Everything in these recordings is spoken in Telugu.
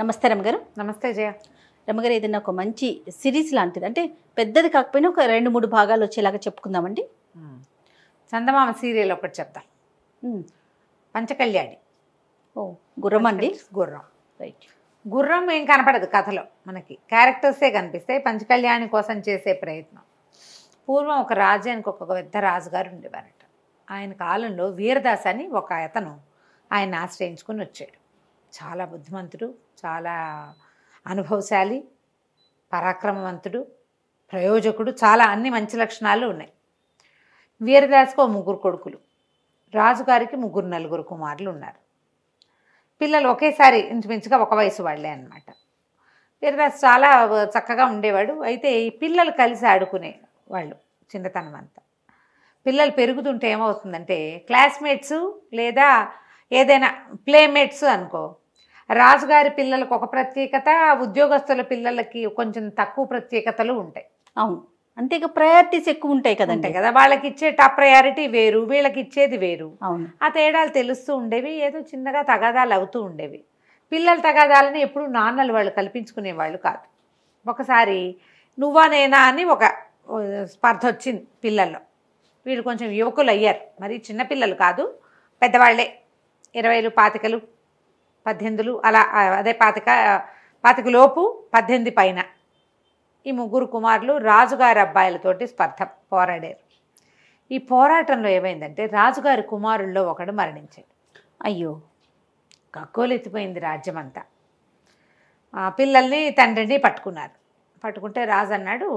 నమస్తే రమగారు నమస్తే జయ రమగారు ఏదైనా ఒక మంచి సిరీస్ లాంటిది అంటే పెద్దది కాకపోయినా ఒక రెండు మూడు భాగాలు వచ్చేలాగా చెప్పుకుందామండి చందమామ సీరియల్ ఒకటి చెప్తా పంచకళ్యాణి ఓ గుర్రం అండి గుర్రం రైట్ గుర్రం ఏం కనపడదు కథలో మనకి క్యారెక్టర్సే కనిపిస్తాయి పంచకళ్యాణి కోసం చేసే ప్రయత్నం పూర్వం ఒక రాజానికి ఒక పెద్ద రాజుగారు ఉండేవారట ఆయన కాలంలో వీరదాస్ అని ఒక అతను ఆయన ఆశ్రయించుకుని వచ్చాడు చాలా బుద్ధిమంతుడు చాలా అనుభవశాలి పరాక్రమవంతుడు ప్రయోజకుడు చాలా అన్ని మంచి లక్షణాలు ఉన్నాయి వీరదాస్కు ముగ్గురు కొడుకులు రాజుగారికి ముగ్గురు నలుగురు కుమారులు ఉన్నారు పిల్లలు ఒకేసారి ఇంచుమించుగా ఒక వయసు వాళ్ళే అనమాట వీరదాస్ చాలా చక్కగా ఉండేవాడు అయితే ఈ పిల్లలు కలిసి ఆడుకునే వాళ్ళు చిన్నతనం అంతా పిల్లలు పెరుగుతుంటే ఏమవుతుందంటే క్లాస్మేట్స్ లేదా ఏదైనా ప్లేమేట్స్ అనుకో రాజుగారి పిల్లలకు ఒక ప్రత్యేకత ఉద్యోగస్తుల పిల్లలకి కొంచెం తక్కువ ప్రత్యేకతలు ఉంటాయి అవును అంతేగా ప్రయారిటీస్ ఎక్కువ ఉంటాయి కదా అంటే కదా వాళ్ళకి ఇచ్చే టాప్ ప్రయారిటీ వేరు వీళ్ళకి ఇచ్చేది వేరు అవును ఆ తేడాలు తెలుస్తూ ఉండేవి ఏదో చిన్నగా తగాదాలు అవుతూ ఉండేవి పిల్లల తగాదాలని ఎప్పుడు నాన్నలు వాళ్ళు కల్పించుకునేవాళ్ళు కాదు ఒకసారి నువ్వా నేనా అని ఒక స్పర్ధ వచ్చింది పిల్లల్లో వీళ్ళు కొంచెం యువకులు అయ్యారు మరి చిన్నపిల్లలు కాదు పెద్దవాళ్ళే ఇరవైలు పాతికలు పద్దెనిమిదిలు అలా అదే పాతిక పాతికలోపు పద్దెనిమిది పైన ఈ ముగ్గురు కుమారులు రాజుగారి అబ్బాయిలతోటి స్పర్ధ పోరాడారు ఈ పోరాటంలో ఏమైందంటే రాజుగారి కుమారుల్లో ఒకడు మరణించాడు అయ్యో కక్కోలెత్తిపోయింది రాజ్యం అంతా పిల్లల్ని తండ్రిని పట్టుకున్నారు పట్టుకుంటే రాజు అన్నాడు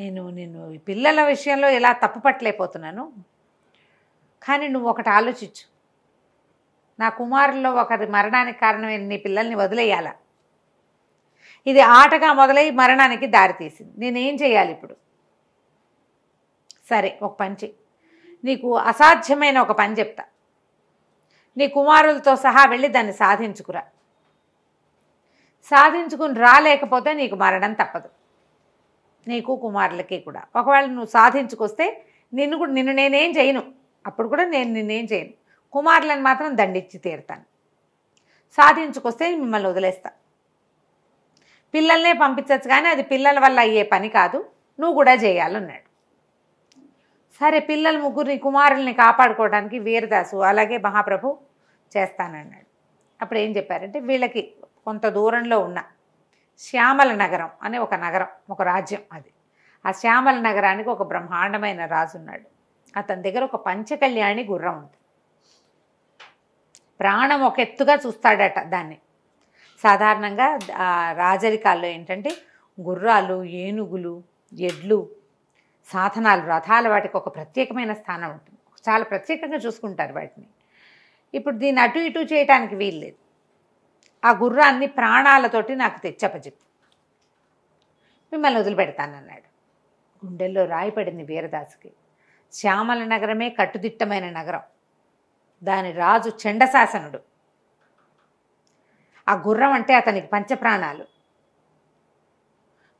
నేను నేను పిల్లల విషయంలో ఇలా తప్పు పట్టలేకపోతున్నాను కానీ నువ్వు ఒకటి ఆలోచించు నా కుమారుల్లో ఒకరి మరణానికి కారణమైన నీ పిల్లల్ని వదిలేయాల ఇది ఆటగా మొదలై మరణానికి దారితీసింది నేనేం చేయాలి ఇప్పుడు సరే ఒక పని నీకు అసాధ్యమైన ఒక పని చెప్తా నీ కుమారులతో సహా వెళ్ళి దాన్ని సాధించుకురా సాధించుకుని రాలేకపోతే నీకు మరణం తప్పదు నీకు కుమారులకి కూడా ఒకవేళ నువ్వు సాధించుకొస్తే నిన్ను కూడా నిన్ను నేనేం చేయను అప్పుడు కూడా నేను నిన్నేం చేయను కుమారులను మాత్రం దండిచ్చి తీరుతాను సాధించుకొస్తే మిమ్మల్ని వదిలేస్తా పిల్లల్నే పంపించవచ్చు కానీ అది పిల్లల వల్ల అయ్యే పని కాదు నువ్వు కూడా చేయాలన్నాడు సరే పిల్లల ముగ్గురిని కుమారుల్ని కాపాడుకోవడానికి వీరదాసు అలాగే మహాప్రభు చేస్తానన్నాడు అప్పుడు ఏం చెప్పారంటే వీళ్ళకి కొంత దూరంలో ఉన్న శ్యామల నగరం అనే ఒక నగరం ఒక రాజ్యం అది ఆ శ్యామల నగరానికి ఒక బ్రహ్మాండమైన రాజు ఉన్నాడు అతని దగ్గర ఒక పంచకళ్యాణి గుర్రం ఉంది ప్రాణం ఒక ఎత్తుగా చూస్తాడట దాన్ని సాధారణంగా రాజరికాల్లో ఏంటంటే గుర్రాలు ఏనుగులు ఎడ్లు సాధనాలు రథాలు వాటికి ఒక ప్రత్యేకమైన స్థానం ఉంటుంది చాలా ప్రత్యేకంగా చూసుకుంటారు వాటిని ఇప్పుడు దీన్ని అటు ఇటు చేయటానికి వీల్లేదు ఆ గుర్రాన్ని ప్రాణాలతోటి నాకు తెచ్చపజెప్పు మిమ్మల్ని వదిలిపెడతానన్నాడు గుండెల్లో రాయి పడింది వీరదాసుకి శ్యామల నగరమే కట్టుదిట్టమైన నగరం దాని రాజు శాసనుడు ఆ గుర్రం అంటే అతనికి పంచప్రాణాలు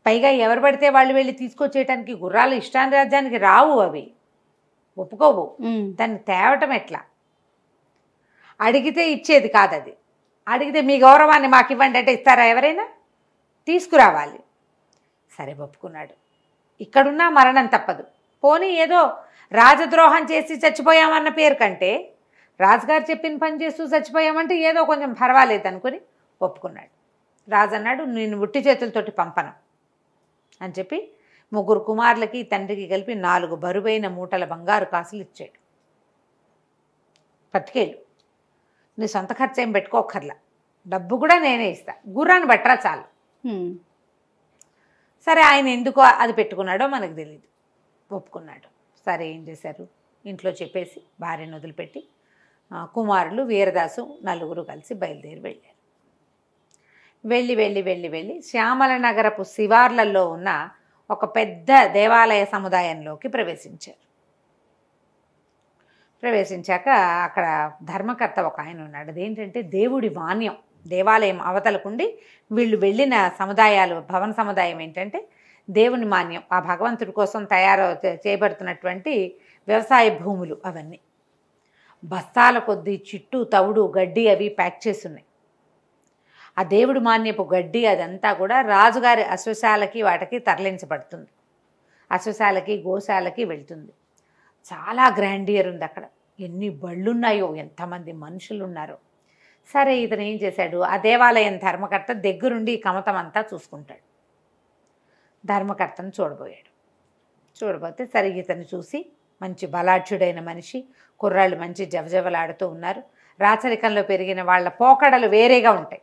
పైగా ఎవరు పడితే వాళ్ళు వెళ్ళి తీసుకొచ్చేయటానికి గుర్రాలు ఇష్టాని రాజ్యానికి రావు అవి ఒప్పుకోవు దాన్ని తేవటం ఎట్లా అడిగితే ఇచ్చేది కాదు అది అడిగితే మీ గౌరవాన్ని మాకు ఇవ్వండి అంటే ఇస్తారా ఎవరైనా తీసుకురావాలి సరే ఒప్పుకున్నాడు ఇక్కడున్నా మరణం తప్పదు పోనీ ఏదో రాజద్రోహం చేసి చచ్చిపోయామన్న పేరు కంటే రాజుగారు చెప్పిన పని చేస్తూ చచ్చిపోయామంటే ఏదో కొంచెం పర్వాలేదు అనుకుని ఒప్పుకున్నాడు రాజు అన్నాడు నేను ఉట్టి చేతులతోటి పంపను అని చెప్పి ముగ్గురు కుమారులకి తండ్రికి కలిపి నాలుగు బరువైన మూటల బంగారు కాసులు ఇచ్చాడు పట్టుకేళ్ళు నీ సొంత ఖర్చు ఏం పెట్టుకోకర్లా డబ్బు కూడా నేనే ఇస్తా గుర్రాన్ని బట్టరా చాలు సరే ఆయన ఎందుకో అది పెట్టుకున్నాడో మనకు తెలియదు ఒప్పుకున్నాడు సరే ఏం చేశారు ఇంట్లో చెప్పేసి భార్యను వదిలిపెట్టి కుమారులు వీరదాసు నలుగురు కలిసి బయలుదేరి వెళ్ళారు వెళ్ళి వెళ్ళి వెళ్ళి వెళ్ళి శ్యామల నగరపు శివార్లలో ఉన్న ఒక పెద్ద దేవాలయ సముదాయంలోకి ప్రవేశించారు ప్రవేశించాక అక్కడ ధర్మకర్త ఒక ఆయన ఉన్నాడు అదేంటంటే దేవుడి మాన్యం దేవాలయం అవతలకుండి వీళ్ళు వెళ్ళిన సముదాయాలు భవన సముదాయం ఏంటంటే దేవుని మాన్యం ఆ భగవంతుడి కోసం తయారు చేయబడుతున్నటువంటి వ్యవసాయ భూములు అవన్నీ బస్తాల కొద్ది చిట్టు తవుడు గడ్డి అవి ప్యాక్ చేసి ఉన్నాయి ఆ దేవుడు మాన్యపు గడ్డి అదంతా కూడా రాజుగారి అశ్వశాలకి వాటికి తరలించబడుతుంది అశ్వశాలకి గోశాలకి వెళ్తుంది చాలా గ్రాండియర్ ఉంది అక్కడ ఎన్ని బళ్ళున్నాయో ఎంతమంది మనుషులు ఉన్నారో సరే ఇతను ఏం చేశాడు ఆ దేవాలయం ధర్మకర్త దగ్గరుండి కమతం అంతా చూసుకుంటాడు ధర్మకర్తను చూడబోయాడు చూడబోతే సరే ఇతను చూసి మంచి బలాఢ్యుడైన మనిషి కుర్రాళ్ళు మంచి జవజవలాడుతూ ఉన్నారు రాచరికంలో పెరిగిన వాళ్ళ పోకడలు వేరేగా ఉంటాయి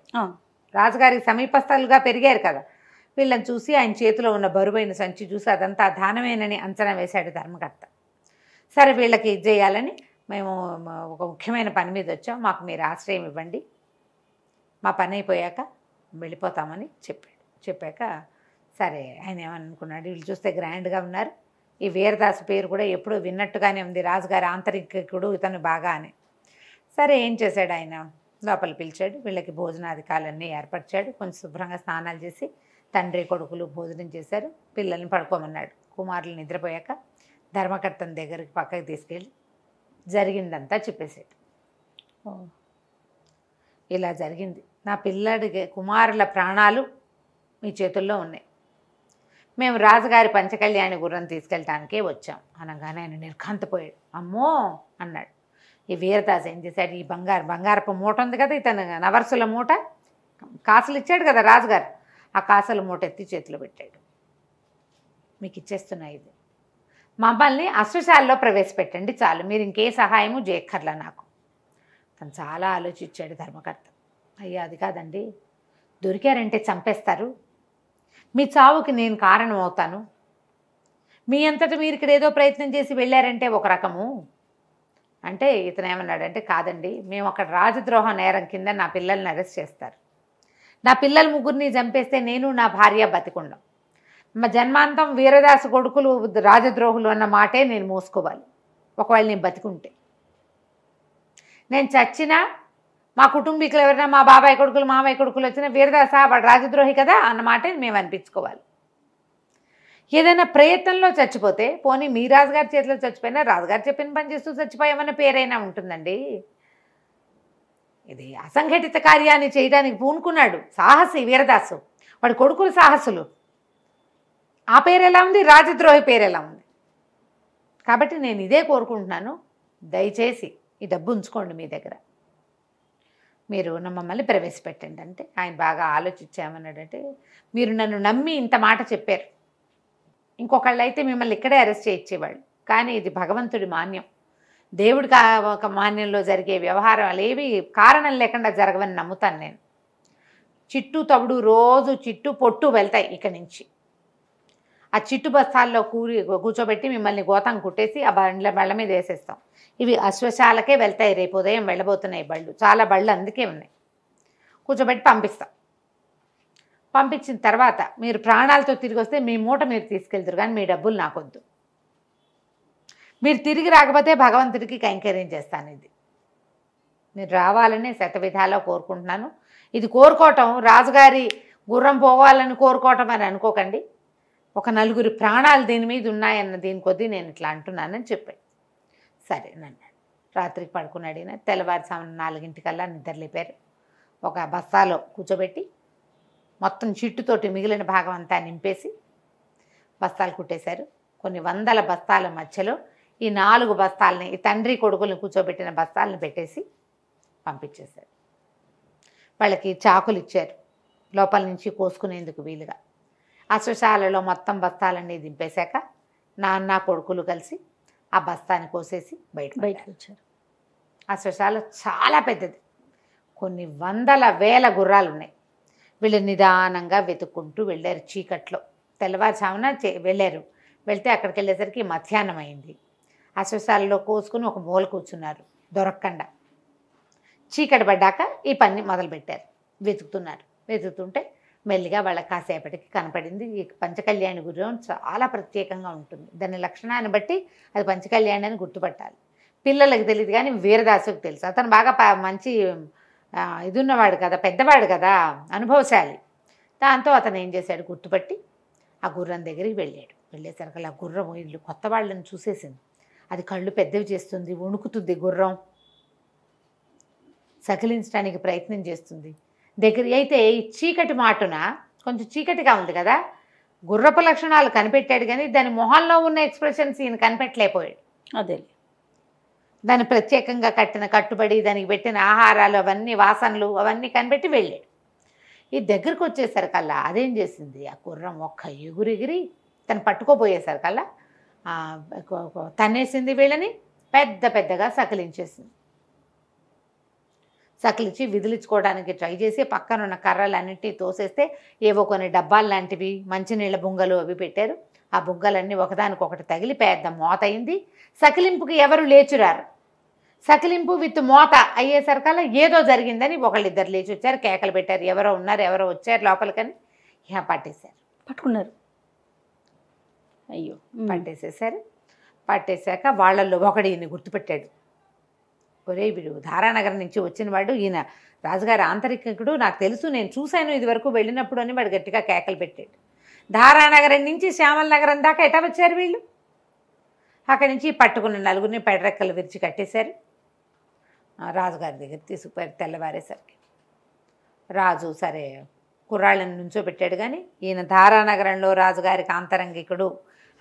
రాజుగారికి సమీపస్థలుగా పెరిగారు కదా వీళ్ళని చూసి ఆయన చేతిలో ఉన్న బరువైన సంచి చూసి అదంతా దానమేనని అంచనా వేశాడు ధర్మకర్త సరే వీళ్ళకి ఇది చేయాలని మేము ఒక ముఖ్యమైన పని మీద వచ్చాం మాకు మీరు ఆశ్రయం ఇవ్వండి మా పని అయిపోయాక వెళ్ళిపోతామని చెప్పాడు చెప్పాక సరే ఆయన ఏమనుకున్నాడు వీళ్ళు చూస్తే గ్రాండ్గా ఉన్నారు ఈ వీరదాసు పేరు కూడా ఎప్పుడూ విన్నట్టుగానే ఉంది రాజుగారి ఆంతరికుడు ఇతను బాగా అని సరే ఏం చేశాడు ఆయన లోపల పిలిచాడు వీళ్ళకి భోజనాధికారులన్నీ ఏర్పరిచాడు కొంచెం శుభ్రంగా స్నానాలు చేసి తండ్రి కొడుకులు భోజనం చేశారు పిల్లల్ని పడుకోమన్నాడు కుమారులు నిద్రపోయాక ధర్మకర్తన దగ్గరికి పక్కకి తీసుకెళ్ళి జరిగిందంతా చెప్పేశాడు ఇలా జరిగింది నా పిల్లడికి కుమారుల ప్రాణాలు మీ చేతుల్లో ఉన్నాయి మేము రాజుగారి పంచకళ్యాణి గుర్రం తీసుకెళ్ళటానికే వచ్చాం అనగానే ఆయన నిర్ఘాంతపోయాడు అమ్మో అన్నాడు ఈ వీరదాస్ ఏం చేశాడు ఈ బంగారు బంగారపు మూట ఉంది కదా ఇతను నవర్సుల మూట కాసులు ఇచ్చాడు కదా రాజుగారు ఆ కాసుల మూట ఎత్తి చేతిలో పెట్టాడు మీకు ఇచ్చేస్తున్నా ఇది మమ్మల్ని అశ్వశాలలో ప్రవేశపెట్టండి చాలు మీరు ఇంకే సహాయము చేయక్కర్లా నాకు తను చాలా ఆలోచించాడు ధర్మకర్త అయ్యా అది కాదండి దొరికారంటే చంపేస్తారు మీ చావుకి నేను కారణం అవుతాను మీ అంతట మీరు ఇక్కడ ఏదో ప్రయత్నం చేసి వెళ్ళారంటే ఒక రకము అంటే ఇతను ఏమన్నాడంటే కాదండి మేము అక్కడ రాజద్రోహ నేరం కింద నా పిల్లల్ని అరెస్ట్ చేస్తారు నా పిల్లలు ముగ్గురిని చంపేస్తే నేను నా భార్య బతికుండం మా జన్మాంతం వీరదాస కొడుకులు రాజద్రోహులు అన్న మాటే నేను మోసుకోవాలి ఒకవేళ నేను బతికుంటే నేను చచ్చినా మా కుటుంబీకులు ఎవరైనా మా బాబాయ్ కొడుకులు మామయ్య కొడుకులు వచ్చినా వీరదాస వాడు రాజద్రోహి కదా అన్నమాట మేము అనిపించుకోవాలి ఏదైనా ప్రయత్నంలో చచ్చిపోతే పోనీ మీ రాజుగారి చేతిలో చచ్చిపోయినా రాజుగారు చెప్పిన పని చేస్తూ చచ్చిపోయామన్న పేరైనా ఉంటుందండి ఇది అసంఘటిత కార్యాన్ని చేయడానికి పూనుకున్నాడు సాహసి వీరదాసు వాడి కొడుకులు సాహసులు ఆ పేరు ఎలా ఉంది రాజద్రోహి పేరు ఎలా ఉంది కాబట్టి నేను ఇదే కోరుకుంటున్నాను దయచేసి ఈ డబ్బు ఉంచుకోండి మీ దగ్గర మీరు మమ్మల్ని ప్రవేశపెట్టండి అంటే ఆయన బాగా ఆలోచించామన్నాడంటే మీరు నన్ను నమ్మి ఇంత మాట చెప్పారు ఇంకొకళ్ళు అయితే మిమ్మల్ని ఇక్కడే అరెస్ట్ చేయించేవాళ్ళు కానీ ఇది భగవంతుడి మాన్యం దేవుడి ఒక మాన్యంలో జరిగే వ్యవహారం ఏవి కారణం లేకుండా జరగవని నమ్ముతాను నేను చిట్టు తవుడు రోజు చిట్టు పొట్టు వెళ్తాయి ఇక నుంచి ఆ చిట్టు బస్తాల్లో కూరి కూర్చోబెట్టి మిమ్మల్ని గోతం కుట్టేసి ఆ బండ్ల బళ్ళ మీద వేసేస్తాం ఇవి అశ్వశాలకే వెళ్తాయి రేపు ఉదయం వెళ్ళబోతున్నాయి బళ్ళు చాలా బళ్ళు అందుకే ఉన్నాయి కూర్చోబెట్టి పంపిస్తాం పంపించిన తర్వాత మీరు ప్రాణాలతో తిరిగి వస్తే మీ మూట మీరు తీసుకెళ్తారు కానీ మీ డబ్బులు నాకొద్దు మీరు తిరిగి రాకపోతే భగవంతుడికి కైంకర్యం చేస్తాను ఇది మీరు రావాలని శతవిధాలో కోరుకుంటున్నాను ఇది కోరుకోవటం రాజుగారి గుర్రం పోవాలని కోరుకోవటం అని అనుకోకండి ఒక నలుగురు ప్రాణాలు దీని మీద ఉన్నాయన్న దీని కొద్దీ నేను ఇట్లా అంటున్నానని సరే నన్ను రాత్రికి పడుకుని అడిగిన తెల్లవారుసామున నాలుగింటికల్లా నిద్రలేపారు ఒక బస్తాలో కూర్చోబెట్టి మొత్తం చిట్టుతోటి మిగిలిన భాగం అంతా నింపేసి బస్తాలు కుట్టేశారు కొన్ని వందల బస్తాల మధ్యలో ఈ నాలుగు బస్తాలని ఈ తండ్రి కొడుకులను కూర్చోబెట్టిన బస్తాలను పెట్టేసి పంపించేశారు వాళ్ళకి చాకులు ఇచ్చారు లోపల నుంచి కోసుకునేందుకు వీలుగా అశ్వశాలలో మొత్తం బస్తాలన్నీ దింపేశాక నాన్న కొడుకులు కలిసి ఆ బస్తాని కోసేసి బయట బయటకు వచ్చారు అశ్వశాల చాలా పెద్దది కొన్ని వందల వేల గుర్రాలు ఉన్నాయి వీళ్ళు నిదానంగా వెతుక్కుంటూ వెళ్ళారు చీకట్లో తెల్లవారుజామున వెళ్ళారు వెళ్తే అక్కడికి వెళ్ళేసరికి మధ్యాహ్నం అయింది అశ్వశాలలో కోసుకుని ఒక మూల కూర్చున్నారు దొరక్కండా చీకటి పడ్డాక ఈ పని మొదలుపెట్టారు వెతుకుతున్నారు వెతుకుతుంటే మెల్లిగా వాళ్ళ కాసేపటికి కనపడింది ఈ పంచకళ్యాణి గుర్రం చాలా ప్రత్యేకంగా ఉంటుంది దాని లక్షణాన్ని బట్టి అది పంచకళ్యాణి అని గుర్తుపట్టాలి పిల్లలకు తెలియదు కానీ వీరదాసుకు తెలుసు అతను బాగా మంచి ఇది ఉన్నవాడు కదా పెద్దవాడు కదా అనుభవశాలి దాంతో అతను ఏం చేశాడు గుర్తుపట్టి ఆ గుర్రం దగ్గరికి వెళ్ళాడు వెళ్ళేసరికి ఆ గుర్రం ఇల్లు కొత్త వాళ్ళని చూసేసింది అది కళ్ళు పెద్దవి చేస్తుంది వణుకుతుంది గుర్రం సకిలించడానికి ప్రయత్నం చేస్తుంది దగ్గర అయితే ఈ చీకటి మాటున కొంచెం చీకటిగా ఉంది కదా గుర్రపు లక్షణాలు కనిపెట్టాడు కానీ దాని మొహంలో ఉన్న ఎక్స్ప్రెషన్స్ ఈయన కనిపెట్టలేకపోయాడు అదే దాన్ని ప్రత్యేకంగా కట్టిన కట్టుబడి దానికి పెట్టిన ఆహారాలు అవన్నీ వాసనలు అవన్నీ కనిపెట్టి వెళ్ళాడు ఈ దగ్గరకు వచ్చేసరికల్లా అదేం చేసింది ఆ గుర్రం ఒక్క ఎగురెగిరి తను పట్టుకోపోయేసరికల్లా తన్నేసింది వీళ్ళని పెద్ద పెద్దగా సకలించేసింది సకిలిచి విదిలించుకోవడానికి ట్రై చేసి పక్కన కర్రలు కర్రలన్నింటినీ తోసేస్తే ఏవో కొన్ని డబ్బాలు లాంటివి మంచినీళ్ళ బుంగలు అవి పెట్టారు ఆ బుంగలన్నీ ఒకదానికొకటి తగిలి పెద్ద మోత అయింది సకిలింపుకి ఎవరు లేచురారు సకిలింపు విత్ మోత అయ్యేసరికల్లా ఏదో జరిగిందని ఒకళ్ళిద్దరు లేచి వచ్చారు కేకలు పెట్టారు ఎవరో ఉన్నారు ఎవరో వచ్చారు లోపలికని ఇహ పట్టేశారు పట్టుకున్నారు అయ్యో పట్టేసేసారు పట్టేశాక వాళ్ళల్లో ఒకడు ఈయన గుర్తుపెట్టాడు ఒరే వీడు ధారానగర్ నుంచి వచ్చిన వాడు ఈయన రాజుగారి ఆంతరికడు నాకు తెలుసు నేను చూశాను ఇది వరకు వెళ్ళినప్పుడు అని వాడు గట్టిగా కేకలు పెట్టాడు ధారానగరం నుంచి శ్యామల నగరం దాకా ఎట వచ్చారు వీళ్ళు అక్కడి నుంచి పట్టుకున్న నలుగురిని పెడరెక్కలు విరిచి కట్టేశారు రాజుగారి దగ్గర తీసుకుపోయారు తెల్లవారేసరికి రాజు సరే కుర్రాళ్ళని నుంచో పెట్టాడు కానీ ఈయన ధారానగరంలో రాజుగారికి ఆంతరంగికుడు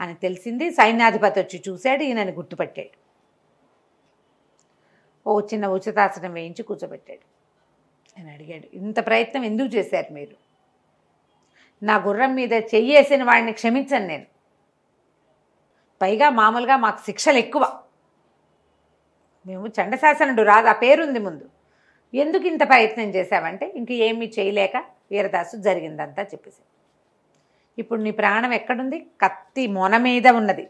అని తెలిసింది సైన్యాధిపతి వచ్చి చూశాడు ఈయనని గుర్తుపట్టాడు ఓ చిన్న ఉచితాసనం వేయించి కూర్చోబెట్టాడు అని అడిగాడు ఇంత ప్రయత్నం ఎందుకు చేశారు మీరు నా గుర్రం మీద చెయ్యేసిన వాడిని క్షమించను నేను పైగా మామూలుగా మాకు శిక్షలు ఎక్కువ మేము చండశాసనుడు రాదు ఆ పేరుంది ముందు ఎందుకు ఇంత ప్రయత్నం చేశావంటే ఇంక ఏమీ చేయలేక వీరదాసు జరిగిందంతా చెప్పేసి ఇప్పుడు నీ ప్రాణం ఎక్కడుంది కత్తి మొన మీద ఉన్నది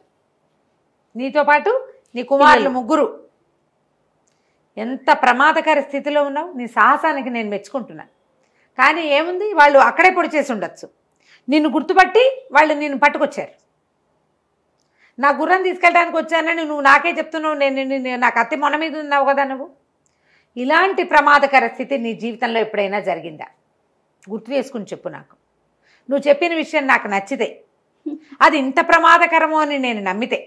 నీతో పాటు నీ కుమారులు ముగ్గురు ఎంత ప్రమాదకర స్థితిలో ఉన్నావు నీ సాహసానికి నేను మెచ్చుకుంటున్నాను కానీ ఏముంది వాళ్ళు అక్కడే పొడి చేసి ఉండొచ్చు నిన్ను గుర్తుపట్టి వాళ్ళు నిన్ను పట్టుకొచ్చారు నా గుర్రం తీసుకెళ్ళడానికి వచ్చానని నువ్వు నాకే చెప్తున్నావు నేను నాకు అత్తి మొన మీద ఉన్నావు కదా నువ్వు ఇలాంటి ప్రమాదకర స్థితి నీ జీవితంలో ఎప్పుడైనా జరిగిందా గుర్తు చేసుకుని చెప్పు నాకు నువ్వు చెప్పిన విషయం నాకు నచ్చితే అది ఇంత ప్రమాదకరమో అని నేను నమ్మితే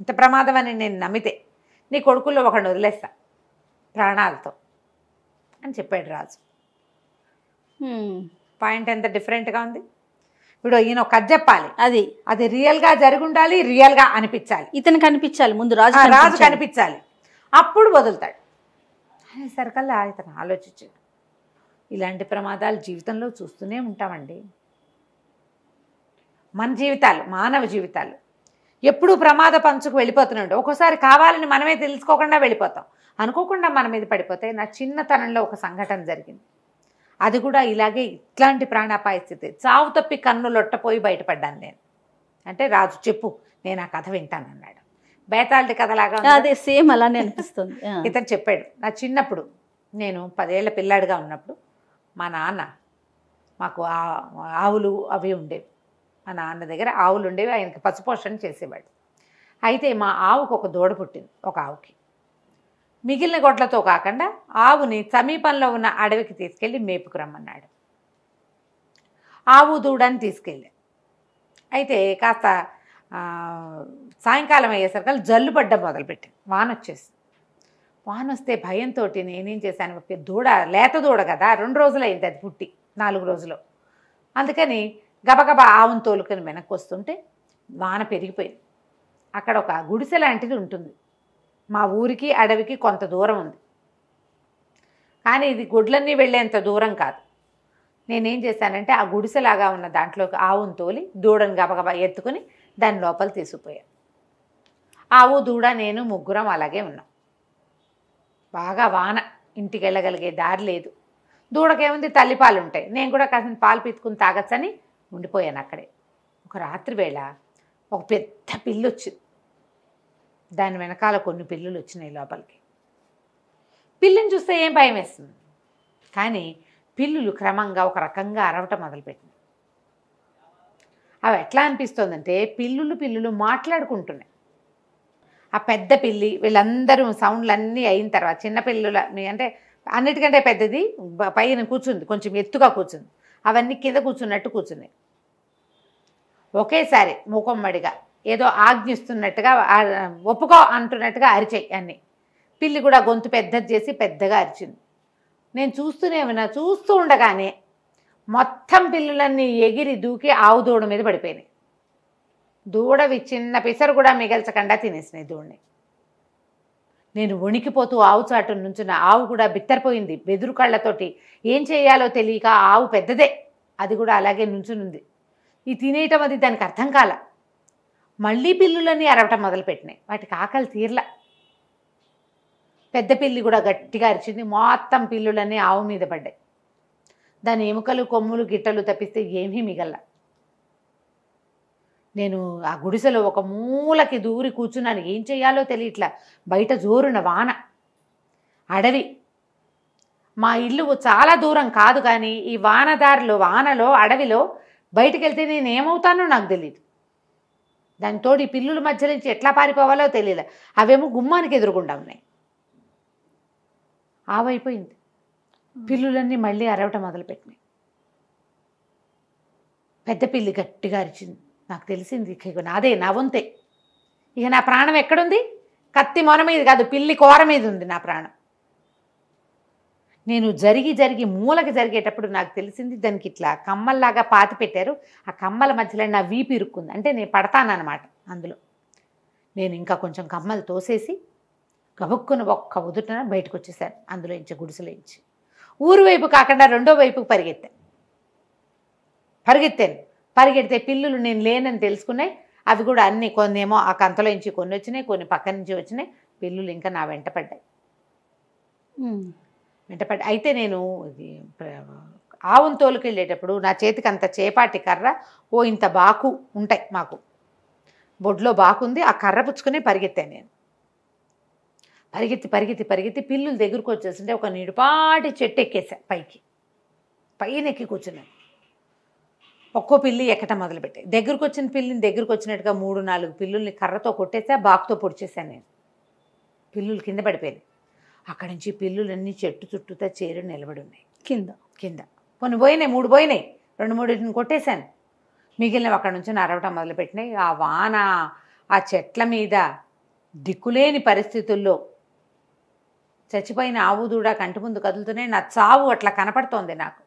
ఇంత ప్రమాదం అని నేను నమ్మితే నీ కొడుకుల్లో ఒకడిని వదిలేస్తా ప్రాణాలతో అని చెప్పాడు రాజు పాయింట్ ఎంత డిఫరెంట్గా ఉంది ఇప్పుడు ఈయన ఒక చెప్పాలి అది అది రియల్గా జరిగి ఉండాలి రియల్గా అనిపించాలి ఇతను కనిపించాలి ముందు రాజు రాజు కనిపించాలి అప్పుడు వదులుతాడు అనేసరికల్లా ఇతను ఆలోచించాడు ఇలాంటి ప్రమాదాలు జీవితంలో చూస్తూనే ఉంటామండి మన జీవితాలు మానవ జీవితాలు ఎప్పుడు ప్రమాద పంచుకు వెళ్ళిపోతున్నాడు ఒక్కోసారి కావాలని మనమే తెలుసుకోకుండా వెళ్ళిపోతాం అనుకోకుండా మన మీద పడిపోతే నా చిన్నతనంలో ఒక సంఘటన జరిగింది అది కూడా ఇలాగే ఇట్లాంటి ప్రాణాపాయ స్థితి చావు తప్పి కన్ను లొట్టపోయి బయటపడ్డాను నేను అంటే రాజు చెప్పు నేను ఆ కథ వింటాను అన్నాడు బేతాళి కథలాగా అదే సేమ్ అలానే అనిపిస్తుంది ఇతను చెప్పాడు నా చిన్నప్పుడు నేను పదేళ్ల పిల్లాడిగా ఉన్నప్పుడు మా నాన్న మాకు ఆవులు అవి ఉండేవి మా నాన్న దగ్గర ఆవులు ఉండేవి ఆయనకి పశుపోషణ చేసేవాడు అయితే మా ఆవుకు ఒక దూడ పుట్టింది ఒక ఆవుకి మిగిలిన గొడ్లతో కాకుండా ఆవుని సమీపంలో ఉన్న అడవికి తీసుకెళ్ళి మేపుకు రమ్మన్నాడు ఆవు దూడని తీసుకెళ్ళి అయితే కాస్త సాయంకాలం అయ్యేసరికి జల్లు పడ్డం మొదలుపెట్టింది వాన వచ్చేసి వాన వస్తే భయంతో నేనేం చేశాను దూడ లేత దూడ కదా రెండు రోజులు అయింది అది పుట్టి నాలుగు రోజులు అందుకని గబగబా ఆవును తోలుకొని వెనక్కి వస్తుంటే వాన పెరిగిపోయింది అక్కడ ఒక గుడిసె లాంటిది ఉంటుంది మా ఊరికి అడవికి కొంత దూరం ఉంది కానీ ఇది గుడ్లన్నీ వెళ్ళేంత దూరం కాదు నేనేం చేశానంటే ఆ గుడిసెలాగా ఉన్న దాంట్లోకి ఆవును తోలి దూడను గబగబా ఎత్తుకుని దాని లోపల తీసుకుపోయాను ఆవు దూడ నేను ముగ్గురం అలాగే ఉన్నాం బాగా వాన ఇంటికి వెళ్ళగలిగే దారి లేదు దూడకేముంది తల్లిపాలు ఉంటాయి నేను కూడా కాసిన పాలు పీతుకుని తాగచ్చని ఉండిపోయాను అక్కడే ఒక రాత్రి వేళ ఒక పెద్ద పిల్లు వచ్చింది దాని వెనకాల కొన్ని పిల్లులు వచ్చినాయి లోపలికి పిల్లిని చూస్తే ఏం భయం వేస్తుంది కానీ పిల్లులు క్రమంగా ఒక రకంగా అరవటం మొదలుపెట్టింది అవి ఎట్లా అనిపిస్తోందంటే పిల్లులు పిల్లులు మాట్లాడుకుంటున్నాయి ఆ పెద్ద పిల్లి వీళ్ళందరూ సౌండ్లు అన్నీ అయిన తర్వాత చిన్న పిల్లుల అంటే అన్నిటికంటే పెద్దది పైన కూర్చుంది కొంచెం ఎత్తుగా కూర్చుంది అవన్నీ కింద కూర్చున్నట్టు కూర్చున్నాయి ఒకేసారి మూకమ్మడిగా ఏదో ఆజ్ఞిస్తున్నట్టుగా ఒప్పుకో అంటున్నట్టుగా అరిచాయి అన్ని పిల్లి కూడా గొంతు పెద్దది చేసి పెద్దగా అరిచింది నేను చూస్తూనే ఉన్నా చూస్తూ ఉండగానే మొత్తం పిల్లులన్నీ ఎగిరి దూకి ఆవు దూడ మీద పడిపోయినాయి దూడ విచ్చిన్న పిసరు కూడా మిగల్చకుండా తినేసినాయి దూడిని నేను వణికిపోతూ ఆవు చాటు నా ఆవు కూడా బిత్తరిపోయింది బెదురు కళ్ళతోటి ఏం చేయాలో తెలియక ఆవు పెద్దదే అది కూడా అలాగే నుంచునుంది ఈ తినేయటం అది దానికి అర్థం కాల మళ్ళీ పిల్లులన్నీ అరవటం మొదలుపెట్టినాయి వాటికి ఆకలి తీర్ల పెద్ద పిల్లి కూడా గట్టిగా అరిచింది మొత్తం పిల్లులన్నీ ఆవు మీద పడ్డాయి దాని ఎముకలు కొమ్ములు గిట్టలు తప్పిస్తే ఏమీ మిగల్లా నేను ఆ గుడిసెలో ఒక మూలకి దూరి కూర్చున్నాను ఏం చేయాలో తెలియట్లా బయట జోరున వాన అడవి మా ఇల్లు చాలా దూరం కాదు కానీ ఈ వానదారిలో వానలో అడవిలో బయటికి వెళ్తే నేను ఏమవుతానో నాకు తెలియదు దానితో ఈ పిల్లుల మధ్య నుంచి ఎట్లా పారిపోవాలో తెలియదు అవేమో గుమ్మానికి ఎదురుకుండా ఉన్నాయి ఆవైపోయింది పిల్లులన్నీ మళ్ళీ అరవటం మొదలుపెట్టినాయి పెద్ద పిల్లి గట్టిగా అరిచింది నాకు తెలిసింది నాదే నా వంతే ఇక నా ప్రాణం ఎక్కడుంది కత్తి మొన మీద కాదు పిల్లి కోర మీద ఉంది నా ప్రాణం నేను జరిగి జరిగి మూలకి జరిగేటప్పుడు నాకు తెలిసింది దానికి ఇట్లా కమ్మల్లాగా పాతి పెట్టారు ఆ కమ్మల మధ్యలో నా వీపు ఇరుక్కుంది అంటే నేను పడతానన్నమాట అందులో నేను ఇంకా కొంచెం కమ్మలు తోసేసి గబుక్కున ఒక్క ఉదుటన బయటకు వచ్చేసాను అందులో ఇంచి గుడిసెలోంచి ఊరు వైపు కాకుండా రెండో వైపు పరిగెత్తాను పరిగెత్తాను పరిగెడితే పిల్లులు నేను లేనని తెలుసుకున్నాయి అవి కూడా అన్నీ ఏమో ఆ కంతలో నుంచి కొన్ని వచ్చినాయి కొన్ని పక్క నుంచి వచ్చినాయి పిల్లులు ఇంకా నా వెంట పడ్డాయి వెంట అయితే నేను ఆవును తోలుకెళ్ళేటప్పుడు నా చేతికి అంత చేపాటి కర్ర ఓ ఇంత బాకు ఉంటాయి మాకు బొడ్లో బాకుంది ఆ కర్ర పుచ్చుకునే పరిగెత్తాను నేను పరిగెత్తి పరిగెత్తి పరిగెత్తి పిల్లులు దగ్గరకు వచ్చేస్తుంటే ఒక నీడుపాటి చెట్టు ఎక్కేసా పైకి పైన ఎక్కి కూర్చున్నాను ఒక్కో పిల్లి ఎక్కటం మొదలుపెట్టాయి దగ్గరకు వచ్చిన పిల్లిని దగ్గరకు వచ్చినట్టుగా మూడు నాలుగు పిల్లుల్ని కర్రతో కొట్టేసా బాక్తో పొడిచేశాను నేను పిల్లులు కింద పడిపోయాయి అక్కడి నుంచి పిల్లులన్నీ చెట్టు చుట్టూతో చేరు నిలబడి ఉన్నాయి కింద కింద కొన్ని పోయినాయి మూడు పోయినాయి రెండు మూడింటిని కొట్టేశాను మిగిలినవి అక్కడ నుంచి నరవటం మొదలుపెట్టినాయి ఆ వాన ఆ చెట్ల మీద దిక్కులేని పరిస్థితుల్లో చచ్చిపోయిన ఆవు దూడ కంటి ముందు కదులుతూనే నా చావు అట్లా కనపడుతోంది నాకు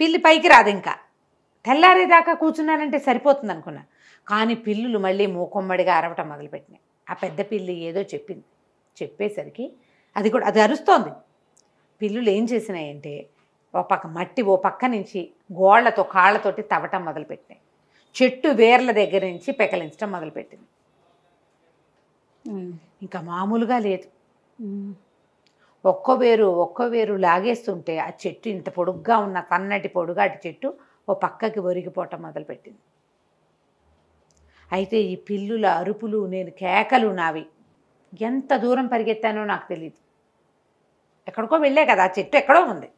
పిల్లి పైకి రాదు ఇంకా తెల్లారేదాకా కూర్చున్నానంటే సరిపోతుంది అనుకున్నా కానీ పిల్లులు మళ్ళీ మూకొమ్మడిగా అరవటం మొదలుపెట్టినాయి ఆ పెద్ద పిల్లి ఏదో చెప్పింది చెప్పేసరికి అది కూడా అది అరుస్తోంది పిల్లులు ఏం చేసినాయంటే ఓ పక్క మట్టి ఓ పక్క నుంచి గోళ్లతో కాళ్ళతోటి తవ్వటం మొదలుపెట్టినాయి చెట్టు వేర్ల దగ్గర నుంచి పెకలించడం మొదలుపెట్టింది ఇంకా మామూలుగా లేదు ఒక్కో వేరు ఒక్కో వేరు లాగేస్తుంటే ఆ చెట్టు ఇంత పొడుగ్గా ఉన్న సన్నటి పొడుగాటి చెట్టు ఓ పక్కకి ఒరిగిపోవటం మొదలుపెట్టింది అయితే ఈ పిల్లుల అరుపులు నేను కేకలు నావి ఎంత దూరం పరిగెత్తానో నాకు తెలియదు ఎక్కడికో వెళ్ళే కదా ఆ చెట్టు ఎక్కడో ఉంది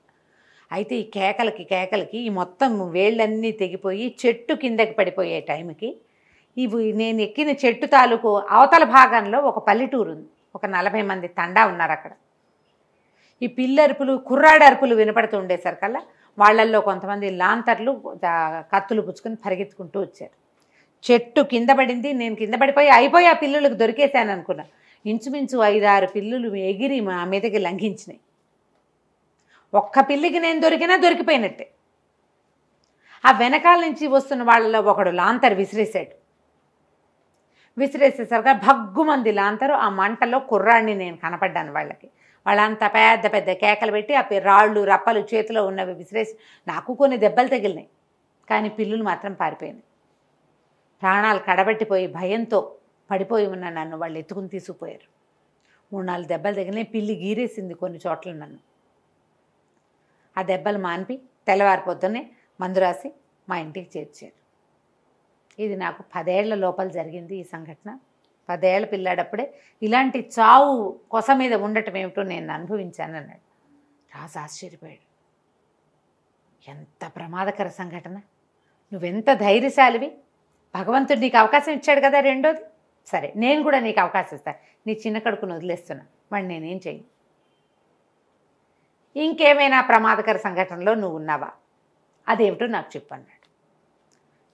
అయితే ఈ కేకలకి కేకలకి ఈ మొత్తం వేళ్ళన్నీ తెగిపోయి చెట్టు కిందకి పడిపోయే టైంకి ఇవి నేను ఎక్కిన చెట్టు తాలూకు అవతల భాగంలో ఒక పల్లెటూరు ఉంది ఒక నలభై మంది తండా ఉన్నారు అక్కడ ఈ పిల్లరుపులు కుర్రాడరుపులు వినపడుతూ సరికల్లా వాళ్ళల్లో కొంతమంది లాంతర్లు కత్తులు పుచ్చుకొని పరిగెత్తుకుంటూ వచ్చారు చెట్టు కింద పడింది నేను కింద పడిపోయి అయిపోయి ఆ పిల్లులకు దొరికేశాను అనుకున్నా ఇంచుమించు ఐదారు పిల్లులు ఎగిరి మా మీదకి లంఘించినాయి ఒక్క పిల్లికి నేను దొరికినా దొరికిపోయినట్టే ఆ వెనకాల నుంచి వస్తున్న వాళ్ళలో ఒకడు లాంతర్ విసిరేశాడు విసిరేసేసరిగా భగ్గుమంది లాంతరు ఆ మంటలో కుర్రాడిని నేను కనపడ్డాను వాళ్ళకి వాళ్ళంత పెద్ద పెద్ద కేకలు పెట్టి ఆ రాళ్ళు రప్పలు చేతిలో ఉన్నవి విసిరేసి నాకు కొన్ని దెబ్బలు తగిలినాయి కానీ పిల్లులు మాత్రం పారిపోయింది ప్రాణాలు కడబెట్టిపోయి భయంతో పడిపోయి ఉన్న నన్ను వాళ్ళు ఎత్తుకుని తీసుకుపోయారు మూడు నాలుగు దెబ్బలు తగిలినాయి పిల్లి గీరేసింది కొన్ని చోట్ల నన్ను ఆ దెబ్బలు మాన్పి తెల్లవారిపోతూనే మందు రాసి మా ఇంటికి చేర్చారు ఇది నాకు పదేళ్ల లోపల జరిగింది ఈ సంఘటన పదేళ్ల పిల్లాడప్పుడే ఇలాంటి చావు కొస మీద ఉండటం ఏమిటో నేను అనుభవించాను అన్నాడు రాజు ఆశ్చర్యపోయాడు ఎంత ప్రమాదకర సంఘటన నువ్వెంత ధైర్యశాలివి భగవంతుడు నీకు అవకాశం ఇచ్చాడు కదా రెండోది సరే నేను కూడా నీకు అవకాశం ఇస్తాను నీ చిన్న కడుకును వదిలేస్తున్నా వాడు నేనేం చెయ్యి ఇంకేమైనా ప్రమాదకర సంఘటనలో నువ్వు ఉన్నావా అదేమిటో నాకు చెప్పు అన్నాడు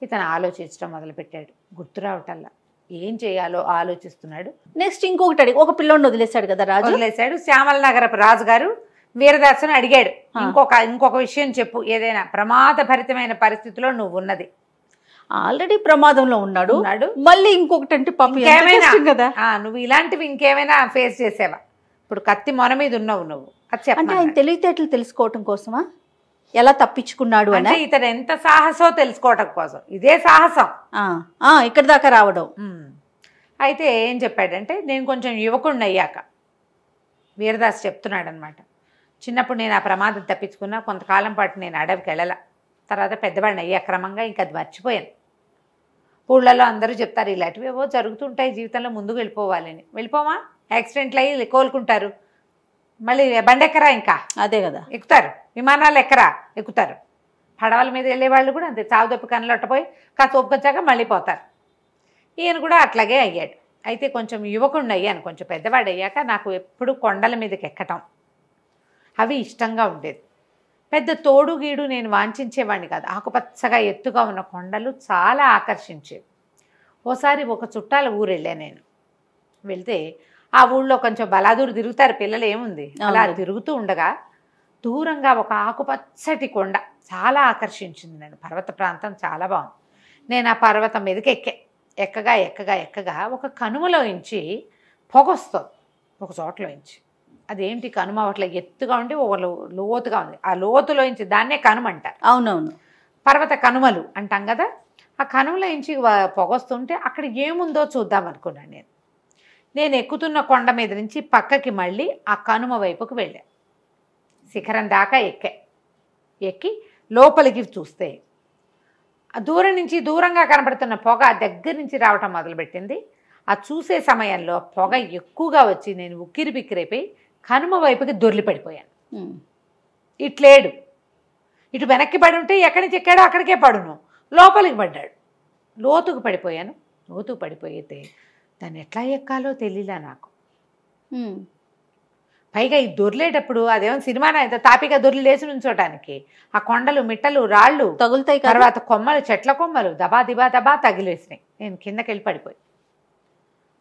ఇతను ఆలోచించడం మొదలుపెట్టాడు గుర్తు ఏం చేయాలో ఆలోచిస్తున్నాడు నెక్స్ట్ ఇంకొకటి అడిగి ఒక పిల్లోని వదిలేశాడు కదా రాజు వదిలేశాడు శ్యామల నగరపు రాజుగారు వీరదాసుని అడిగాడు ఇంకొక ఇంకొక విషయం చెప్పు ఏదైనా ప్రమాదభరితమైన పరిస్థితిలో నువ్వు ఉన్నది ఆల్రెడీ ప్రమాదంలో ఉన్నాడు మళ్ళీ ఇంకొకటి అంటే కదా నువ్వు ఇలాంటివి ఇంకేమైనా ఫేస్ చేసావా ఇప్పుడు కత్తి మొన మీద ఉన్నావు నువ్వు అంటే చెప్పండి ఆయన తెలివితేటలు తెలుసుకోవటం కోసమా ఎలా తప్పించుకున్నాడు అని అంటే ఇతను ఎంత సాహసో తెలుసుకోవటం కోసం ఇదే సాహసం ఇక్కడ దాకా రావడం అయితే ఏం చెప్పాడంటే నేను కొంచెం యువకుడిని అయ్యాక వీరదాస్ చెప్తున్నాడు అనమాట చిన్నప్పుడు నేను ఆ ప్రమాదం తప్పించుకున్నా కొంతకాలం పాటు నేను అడవికి వెళ్ళాల తర్వాత పెద్దవాడిని అయ్యా క్రమంగా ఇంకా అది మర్చిపోయాను ఊళ్ళలో అందరూ చెప్తారు ఇలాంటివి ఏవో జరుగుతుంటాయి జీవితంలో ముందుకు వెళ్ళిపోవాలని వెళ్ళిపోమా యాక్సిడెంట్లు అయ్యి కోలుకుంటారు మళ్ళీ బండెక్కరా ఇంకా అదే కదా ఎక్కుతారు విమానాలు ఎక్కరా ఎక్కుతారు పడవల మీద వెళ్ళే వాళ్ళు కూడా అంతే చావు దొప్పి కనులొట్టపోయి కాస్త ఒప్పుకొచ్చాక మళ్ళీ పోతారు ఈయన కూడా అట్లాగే అయ్యాడు అయితే కొంచెం యువకుడిని అయ్యాను కొంచెం పెద్దవాడు అయ్యాక నాకు ఎప్పుడు కొండల మీదకి ఎక్కటం అవి ఇష్టంగా ఉండేది పెద్ద తోడు గీడు నేను వాంఛించేవాడిని కాదు ఆకుపచ్చగా ఎత్తుగా ఉన్న కొండలు చాలా ఆకర్షించేవి ఓసారి ఒక చుట్టాల ఊరు వెళ్ళాను నేను వెళ్తే ఆ ఊళ్ళో కొంచెం బలాదూరు తిరుగుతారు పిల్లలు ఏముంది అలా తిరుగుతూ ఉండగా దూరంగా ఒక ఆకుపచ్చటి కొండ చాలా ఆకర్షించింది నేను పర్వత ప్రాంతం చాలా బాగుంది నేను ఆ పర్వతం మీదకి ఎక్కే ఎక్కగా ఎక్కగా ఎక్కగా ఒక కనుమలో ఇంచి పొగ వస్తుంది ఒక చోటలోంచి అదేంటి కనుమ అట్లా ఎత్తుగా ఉండి ఒక లోతుగా ఉంది ఆ లోతులోంచి దాన్నే కనుమ అంటారు అవునవును పర్వత కనుమలు అంటాం కదా ఆ కనుమలో పొగ వస్తుంటే అక్కడ ఏముందో చూద్దాం అనుకున్నాను నేను నేను ఎక్కుతున్న కొండ మీద నుంచి పక్కకి మళ్ళీ ఆ కనుమ వైపుకు వెళ్ళా శిఖరం దాకా ఎక్కా ఎక్కి లోపలికి చూస్తే దూరం నుంచి దూరంగా కనబడుతున్న పొగ దగ్గర నుంచి రావటం మొదలుపెట్టింది ఆ చూసే సమయంలో పొగ ఎక్కువగా వచ్చి నేను ఉక్కిరి బిక్కిరైపోయి కనుమ వైపుకి దొర్లి పడిపోయాను ఇట్లేడు ఇటు వెనక్కి పడి ఉంటే ఎక్కడి నుంచి ఎక్కాడో అక్కడికే పడును లోపలికి పడ్డాడు లోతుకు పడిపోయాను లోతుకు పడిపోయితే దాన్ని ఎట్లా ఎక్కాలో తెలియలా నాకు పైగా ఈ దొర్లేటప్పుడు అదేమో సినిమా తాపిగా లేచి నుంచోటానికి ఆ కొండలు మిట్టలు రాళ్ళు తగులుతాయి తర్వాత కొమ్మలు చెట్ల కొమ్మలు దబా దిబా దబా తగిలేసినాయి నేను కిందకి వెళ్ళి పడిపోయి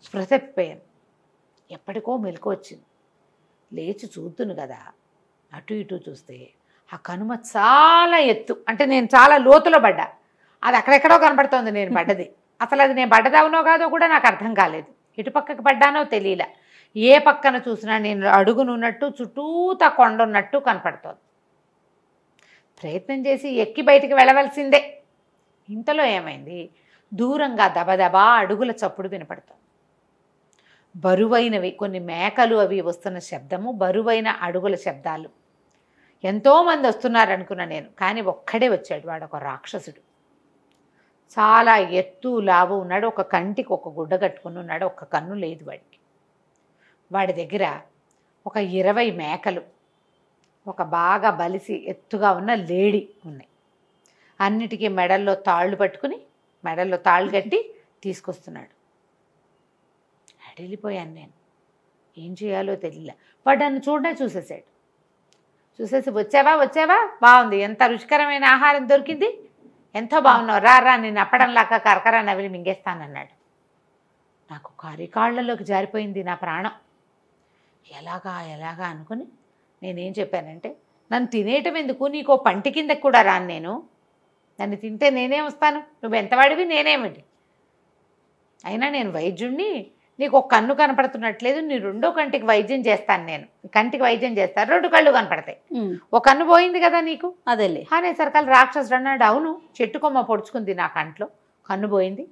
స్పృశప్పిపోయాను ఎప్పటికో మెలకు వచ్చింది లేచి చూద్దును కదా అటు ఇటు చూస్తే ఆ కనుమ చాలా ఎత్తు అంటే నేను చాలా లోతులో పడ్డా అది అక్కడెక్కడో కనపడుతోంది నేను పడ్డది అసలు అది నేను పడ్డదావునో కాదో కూడా నాకు అర్థం కాలేదు ఎటు పక్కకి పడ్డానో తెలియలే ఏ పక్కన చూసినా నేను అడుగునున్నట్టు చుట్టూతా కొండ ఉన్నట్టు కనపడుతోంది ప్రయత్నం చేసి ఎక్కి బయటికి వెళ్ళవలసిందే ఇంతలో ఏమైంది దూరంగా దబదబా అడుగుల చప్పుడు వినపడుతోంది బరువైనవి కొన్ని మేకలు అవి వస్తున్న శబ్దము బరువైన అడుగుల శబ్దాలు ఎంతోమంది వస్తున్నారనుకున్నా నేను కానీ ఒక్కడే వచ్చాడు వాడు ఒక రాక్షసుడు చాలా ఎత్తు లావు ఉన్నాడు ఒక కంటికి ఒక గుడ్డ కట్టుకుని ఉన్నాడు ఒక కన్ను లేదు వాడికి వాడి దగ్గర ఒక ఇరవై మేకలు ఒక బాగా బలిసి ఎత్తుగా ఉన్న లేడీ ఉన్నాయి అన్నిటికీ మెడల్లో తాళ్ళు పట్టుకుని మెడల్లో తాళ్ళు కట్టి తీసుకొస్తున్నాడు అడిగిపోయాను నేను ఏం చేయాలో తెలియలే వాడు నన్ను చూడనే చూసేసాడు చూసేసి వచ్చావా వచ్చావా బాగుంది ఎంత రుచికరమైన ఆహారం దొరికింది ఎంతో బాగున్నావు రా రా నేను అప్పడంలాక కరకరా నవిలి మింగేస్తానన్నాడు నాకు కరికాళ్లలోకి జారిపోయింది నా ప్రాణం ఎలాగా ఎలాగా అనుకుని నేనేం చెప్పానంటే నన్ను తినేయటం ఎందుకు నీకు పంటి కిందకు కూడా రాను నేను నన్ను తింటే నేనేం వస్తాను నువ్వు ఎంతవాడివి నేనేమండి అయినా నేను వైద్యుణ్ణి నీకు ఒక కన్ను కనపడుతున్నట్లేదు నీ రెండో కంటికి వైద్యం చేస్తాను నేను కంటికి వైద్యం చేస్తాను రెండు కళ్ళు కనపడతాయి ఒక కన్ను పోయింది కదా నీకు అదేలే అనే సరికాల రాక్షసుడు అన్నాడు అవును చెట్టు కొమ్మ పొడుచుకుంది నా కంట్లో కన్ను పోయింది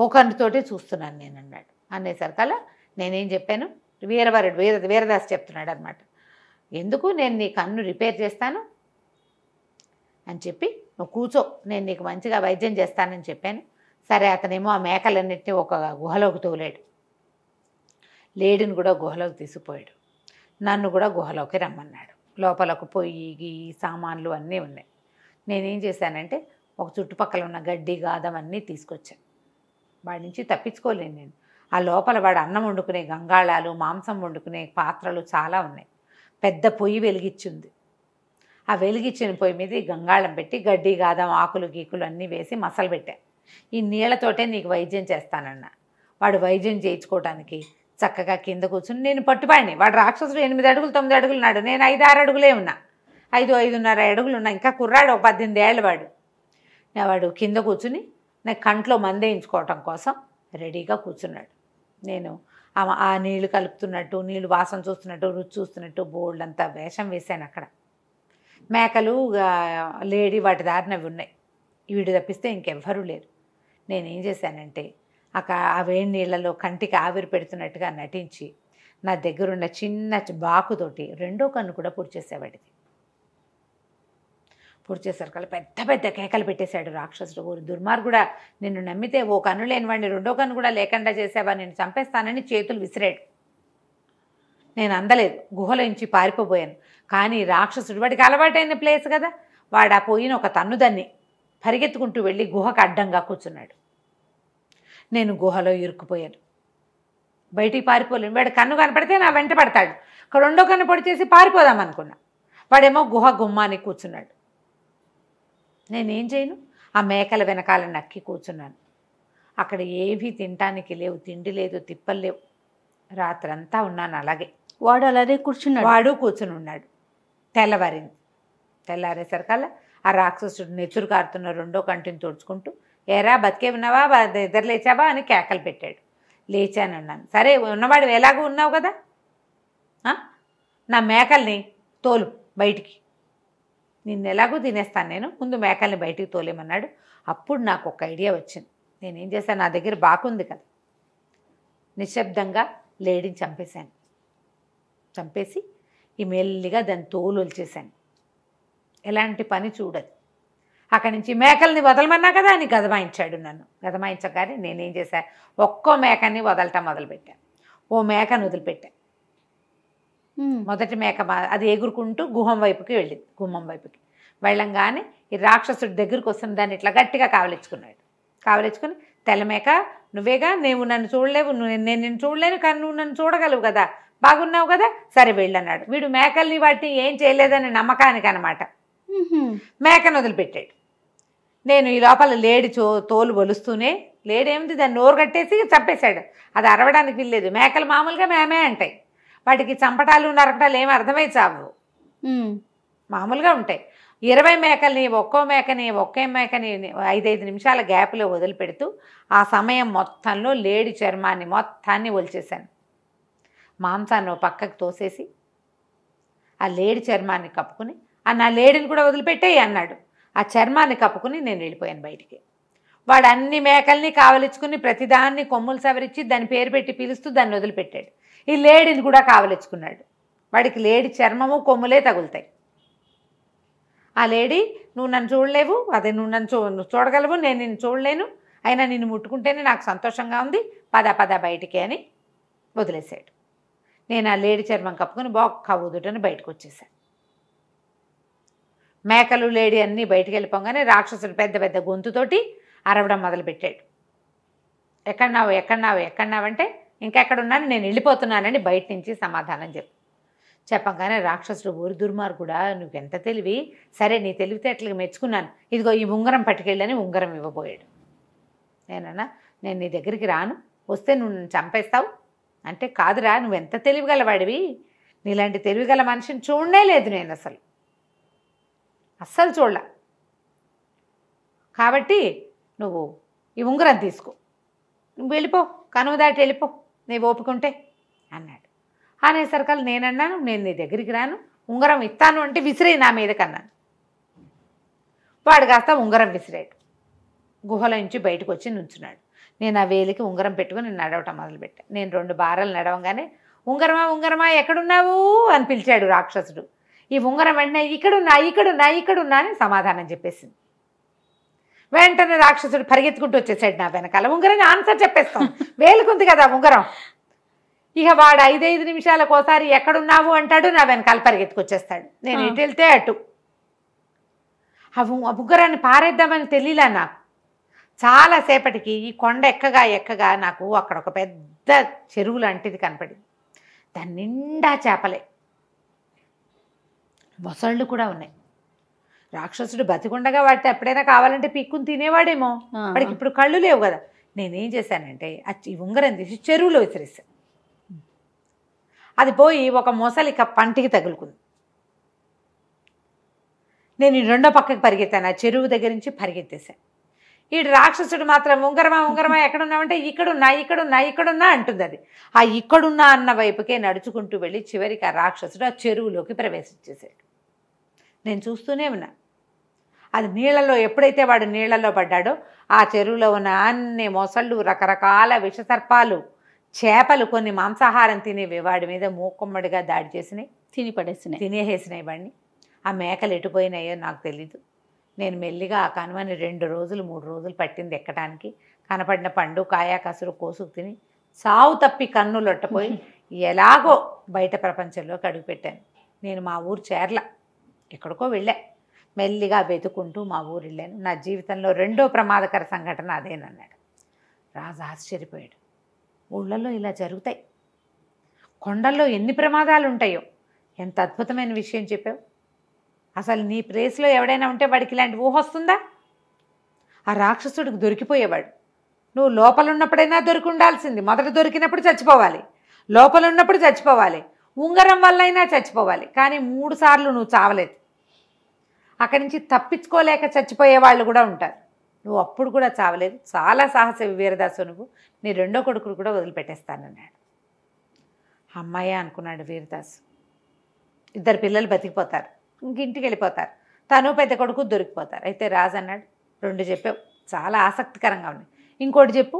ఓ కన్నుతోటే చూస్తున్నాను నేను అన్నాడు అనేసరికల్లా నేనేం చెప్పాను వీరవరుడు వీర వీరదాస్ చెప్తున్నాడు అనమాట ఎందుకు నేను నీ కన్ను రిపేర్ చేస్తాను అని చెప్పి నువ్వు కూర్చో నేను నీకు మంచిగా వైద్యం చేస్తానని చెప్పాను సరే అతనేమో ఆ మేకలన్నింటినీ ఒక గుహలోకి తోలాడు లేడిని కూడా గుహలోకి తీసుకుపోయాడు నన్ను కూడా గుహలోకి రమ్మన్నాడు లోపలకు పొయ్యి గీ సామాన్లు అన్నీ ఉన్నాయి నేనేం చేశానంటే ఒక చుట్టుపక్కల ఉన్న గడ్డి గాదం అన్నీ తీసుకొచ్చాను వాడి నుంచి తప్పించుకోలేను నేను ఆ లోపల వాడు అన్నం వండుకునే గంగాళాలు మాంసం వండుకునే పాత్రలు చాలా ఉన్నాయి పెద్ద పొయ్యి వెలిగించింది ఆ వెలిగించిన పొయ్యి మీద గంగాళం పెట్టి గడ్డి గాదం ఆకులు గీకులు అన్నీ వేసి మసలు పెట్టాను ఈ నీళ్లతోటే నీకు వైద్యం చేస్తానన్నా వాడు వైద్యం చేయించుకోవడానికి చక్కగా కింద కూర్చుని నేను పట్టుపాయని వాడు రాక్షసుడు ఎనిమిది అడుగులు తొమ్మిది అడుగులు ఉన్నాడు నేను ఐదు ఆరు అడుగులే ఉన్నా ఐదు ఐదున్నర అడుగులు ఉన్నా ఇంకా కుర్రాడు ఒక పద్దెనిమిది ఏళ్ళ వాడు వాడు కింద కూర్చుని నాకు కంట్లో మందేయించుకోవటం కోసం రెడీగా కూర్చున్నాడు నేను ఆ నీళ్లు కలుపుతున్నట్టు నీళ్లు వాసన చూస్తున్నట్టు రుచి చూస్తున్నట్టు బోల్డ్ అంతా వేషం వేశాను అక్కడ మేకలు లేడీ వాటి దారిన అవి ఉన్నాయి వీడు తప్పిస్తే ఇంకెవ్వరూ లేరు నేనేం చేశానంటే అక ఆ వేడి నీళ్ళలో కంటికి ఆవిరి పెడుతున్నట్టుగా నటించి నా దగ్గరున్న చిన్న బాకుతోటి రెండో కన్ను కూడా పూడ్చేసేవాడిది పూడ్చేసరికలు పెద్ద పెద్ద కేకలు పెట్టేశాడు రాక్షసుడు దుర్మార్ దుర్మార్గుడా నిన్ను నమ్మితే ఓ కన్ను లేనివాడిని రెండో కన్ను కూడా లేకుండా చేసేవా నేను చంపేస్తానని చేతులు విసిరాడు నేను అందలేదు గుహలో నుంచి పారిపోయాను కానీ రాక్షసుడు వాడికి అలవాటైన ప్లేస్ కదా వాడు ఆ పోయిన ఒక దాన్ని పరిగెత్తుకుంటూ వెళ్ళి గుహకు అడ్డంగా కూర్చున్నాడు నేను గుహలో ఇరుక్కుపోయాను బయటికి పారిపోలేను వాడు కన్ను కనపడితే నా వెంట పడతాడు రెండో కన్ను పొడి చేసి పారిపోదాం అనుకున్నా వాడేమో గుహ గుమ్మాని కూర్చున్నాడు నేనేం చేయను ఆ మేకల వెనకాల నక్కి కూర్చున్నాను అక్కడ ఏమీ తినటానికి లేవు తిండి లేదు తిప్పలు లేవు రాత్రంతా ఉన్నాను అలాగే వాడు అలాగే కూర్చున్నాడు వాడు కూర్చుని ఉన్నాడు తెల్లవారింది తెల్లారేసరికల్లా ఆ రాక్షసుడు నెచ్చురు కారుతున్న రెండో కంటిని తుడుచుకుంటూ ఏరా బతికే ఉన్నావా ఇద్దరు లేచావా అని కేకలు పెట్టాడు లేచానన్నాను సరే ఉన్నవాడు ఎలాగూ ఉన్నావు కదా నా మేకల్ని తోలు బయటికి నిన్ను ఎలాగో తినేస్తాను నేను ముందు మేకల్ని బయటికి తోలేమన్నాడు అప్పుడు నాకు ఒక ఐడియా వచ్చింది నేనేం చేశాను నా దగ్గర బాగుంది కదా నిశ్శబ్దంగా లేడీని చంపేశాను చంపేసి ఈ మెల్లిగా దాన్ని తోలు వలిచేశాను ఎలాంటి పని చూడదు అక్కడి నుంచి మేకల్ని వదలమన్నా కదా అని గదమాయించాడు నన్ను గదమాయించగానే నేనేం చేశా ఒక్కో మేకని వదలటం మొదలుపెట్టాను ఓ మేకను వదిలిపెట్టా మొదటి మేక అది ఎగురుకుంటూ గుహం వైపుకి వెళ్ళింది గుమ్మం వైపుకి వెళ్ళంగానే ఈ రాక్షసుడి దగ్గరికి వస్తున్న దాన్ని ఇట్లా గట్టిగా కావలించుకున్నాడు కావలించుకుని తెల్లమేక నువ్వేగా నువ్వు నన్ను చూడలేవు నేను నేను చూడలేను కానీ నువ్వు నన్ను చూడగలవు కదా బాగున్నావు కదా సరే వెళ్ళన్నాడు వీడు మేకల్ని వాటిని ఏం చేయలేదనే నమ్మకానికి అనమాట మేకను వదిలిపెట్టాడు నేను ఈ లోపల లేడి చో తోలు బలుస్తూనే ఏమిటి దాన్ని నోరు కట్టేసి చంపేశాడు అది అరవడానికి వీల్లేదు మేకలు మామూలుగా మేమే అంటాయి వాటికి చంపటాలు నరకటాలు ఏమి అర్థమై చావు మామూలుగా ఉంటాయి ఇరవై మేకల్ని ఒక్కో మేకని ఒక్కే మేకని ఐదైదు నిమిషాల గ్యాప్లో వదిలిపెడుతూ ఆ సమయం మొత్తంలో లేడి చర్మాన్ని మొత్తాన్ని ఒలిచేశాను మాంసాన్ని పక్కకు తోసేసి ఆ లేడి చర్మాన్ని కప్పుకుని ఆ నా లేడీని కూడా వదిలిపెట్టేయి అన్నాడు ఆ చర్మాన్ని కప్పుకుని నేను వెళ్ళిపోయాను బయటికి వాడు అన్ని మేకల్ని కావలించుకుని ప్రతిదాన్ని కొమ్ములు సవరించి దాని పేరు పెట్టి పిలుస్తూ దాన్ని వదిలిపెట్టాడు ఈ లేడీని కూడా కావలించుకున్నాడు వాడికి లేడి చర్మము కొమ్ములే తగులుతాయి ఆ లేడీ నువ్వు నన్ను చూడలేవు అదే నువ్వు నన్ను చూ చూడగలవు నేను నిన్ను చూడలేను అయినా నిన్ను ముట్టుకుంటేనే నాకు సంతోషంగా ఉంది పద పద బయటికి అని వదిలేశాడు నేను ఆ లేడీ చర్మం కప్పుకొని బాగా కవ్వుదుటని బయటకు వచ్చేసాను మేకలు లేడి అన్నీ బయటికి వెళ్ళిపోగానే రాక్షసుడు పెద్ద పెద్ద గొంతుతోటి అరవడం మొదలుపెట్టాడు ఎక్కడన్నావు ఎక్కడన్నావు ఎక్కడన్నావంటే ఇంకెక్కడున్నాను నేను వెళ్ళిపోతున్నానని బయట నుంచి సమాధానం చెప్పు చెప్పగానే రాక్షసుడు ఊరి నువ్వు ఎంత తెలివి సరే నీ తెలివితేటలకు మెచ్చుకున్నాను ఇదిగో ఈ ఉంగరం పట్టుకెళ్ళని ఉంగరం ఇవ్వబోయాడు నేనన్నా నేను నీ దగ్గరికి రాను వస్తే నువ్వు చంపేస్తావు అంటే కాదురా నువ్వెంత తెలివిగలవాడివి నీలాంటి తెలివిగల మనిషిని చూడనే లేదు నేను అసలు అస్సలు చూడలే కాబట్టి నువ్వు ఈ ఉంగరం తీసుకో నువ్వు వెళ్ళిపో కనువు దాటి వెళ్ళిపో నీ ఓపుకుంటే అన్నాడు అనేసరికల్ నేనన్నాను నేను నీ దగ్గరికి రాను ఉంగరం ఇస్తాను అంటే విసిరే నా మీదకన్నాను వాడు కాస్త ఉంగరం విసిరాడు గుహల నుంచి బయటకు వచ్చి నుంచున్నాడు నేను ఆ వేలికి ఉంగరం పెట్టుకుని నడవటం మొదలుపెట్టాను నేను రెండు బారాలు నడవంగానే ఉంగరమా ఉంగరమా ఎక్కడున్నావు అని పిలిచాడు రాక్షసుడు ఈ ఉంగరం వెంటనే ఇక్కడున్నా ఇక్కడున్నా ఇక్కడున్నా అని సమాధానం చెప్పేసింది వెంటనే రాక్షసుడు పరిగెత్తుకుంటూ వచ్చేసాడు నా వెనకాల ఉంగరం ఆన్సర్ చెప్పేస్తాం వేలుకుంది కదా ఉంగరం ఇక వాడు ఐదైదు నిమిషాలకు ఒకసారి ఎక్కడున్నావు అంటాడు నా వెనకాల పరిగెత్తుకొచ్చేస్తాడు నేను ఇటు వెళ్తే అటు ఆ ఉంగరాన్ని పారేద్దామని తెలియలే నాకు చాలాసేపటికి ఈ కొండ ఎక్కగా ఎక్కగా నాకు అక్కడ ఒక పెద్ద చెరువు లాంటిది కనపడింది దాని నిండా చేపలే మొసళ్ళు కూడా ఉన్నాయి రాక్షసుడు బతికుండగా వాటి ఎప్పుడైనా కావాలంటే పిక్కుని తినేవాడేమో వాడికి ఇప్పుడు కళ్ళు లేవు కదా నేనేం చేశానంటే ఈ ఉంగరం తీసి చెరువులో విసిరేసా అది పోయి ఒక మొసలిక పంటికి తగులుకుంది నేను ఈ రెండో పక్కకి పరిగెత్తాను ఆ చెరువు దగ్గర నుంచి పరిగెత్తేశాను ఈ రాక్షసుడు మాత్రం ఉంగరమా ఉంగరమా ఎక్కడున్నామంటే ఇక్కడున్నా ఇక్కడున్నా ఇక్కడున్నా అంటుంది అది ఆ ఇక్కడున్నా అన్న వైపుకే నడుచుకుంటూ వెళ్ళి చివరికి ఆ రాక్షసుడు ఆ చెరువులోకి ప్రవేశించేశాడు నేను చూస్తూనే ఉన్నా అది నీళ్ళలో ఎప్పుడైతే వాడు నీళ్ళలో పడ్డాడో ఆ చెరువులో ఉన్న అన్ని మొసళ్ళు రకరకాల విషసర్పాలు చేపలు కొన్ని మాంసాహారం తినేవి వాడి మీద మూకుమ్మడిగా దాడి చేసినాయి తిని పడేసినాయి తినేసేసినాయి వాడిని ఆ మేకలు ఎటుపోయినాయో నాకు తెలీదు నేను మెల్లిగా ఆ కనుమని రెండు రోజులు మూడు రోజులు పట్టింది ఎక్కడానికి కనపడిన పండు కాయ కసురు కోసుకు తిని సావు తప్పి కన్నులొట్టపోయి ఎలాగో బయట ప్రపంచంలోకి అడుగుపెట్టాను నేను మా ఊరు చేర్ల ఎక్కడికో వెళ్ళా మెల్లిగా వెతుకుంటూ మా ఊరు వెళ్ళాను నా జీవితంలో రెండో ప్రమాదకర సంఘటన అదేనన్నాడు రాజు ఆశ్చర్యపోయాడు ఊళ్ళల్లో ఇలా జరుగుతాయి కొండల్లో ఎన్ని ప్రమాదాలు ఉంటాయో ఎంత అద్భుతమైన విషయం చెప్పావు అసలు నీ ప్లేస్లో ఎవడైనా ఉంటే వాడికి ఇలాంటి ఊహ వస్తుందా ఆ రాక్షసుడికి దొరికిపోయేవాడు నువ్వు లోపల ఉన్నప్పుడైనా దొరికి ఉండాల్సింది మొదట దొరికినప్పుడు చచ్చిపోవాలి లోపల ఉన్నప్పుడు చచ్చిపోవాలి ఉంగరం వల్లైనా చచ్చిపోవాలి కానీ మూడు సార్లు నువ్వు చావలేదు అక్కడి నుంచి తప్పించుకోలేక చచ్చిపోయే వాళ్ళు కూడా ఉంటారు నువ్వు అప్పుడు కూడా చావలేదు చాలా సాహస వీరదాసు నువ్వు నీ రెండో కొడుకును కూడా వదిలిపెట్టేస్తానన్నాడు అమ్మాయి అనుకున్నాడు వీరదాసు ఇద్దరు పిల్లలు బతికిపోతారు ఇంకింటికి వెళ్ళిపోతారు తను పెద్ద కొడుకు దొరికిపోతారు అయితే రాజు అన్నాడు రెండు చెప్పావు చాలా ఆసక్తికరంగా ఉంది ఇంకోటి చెప్పు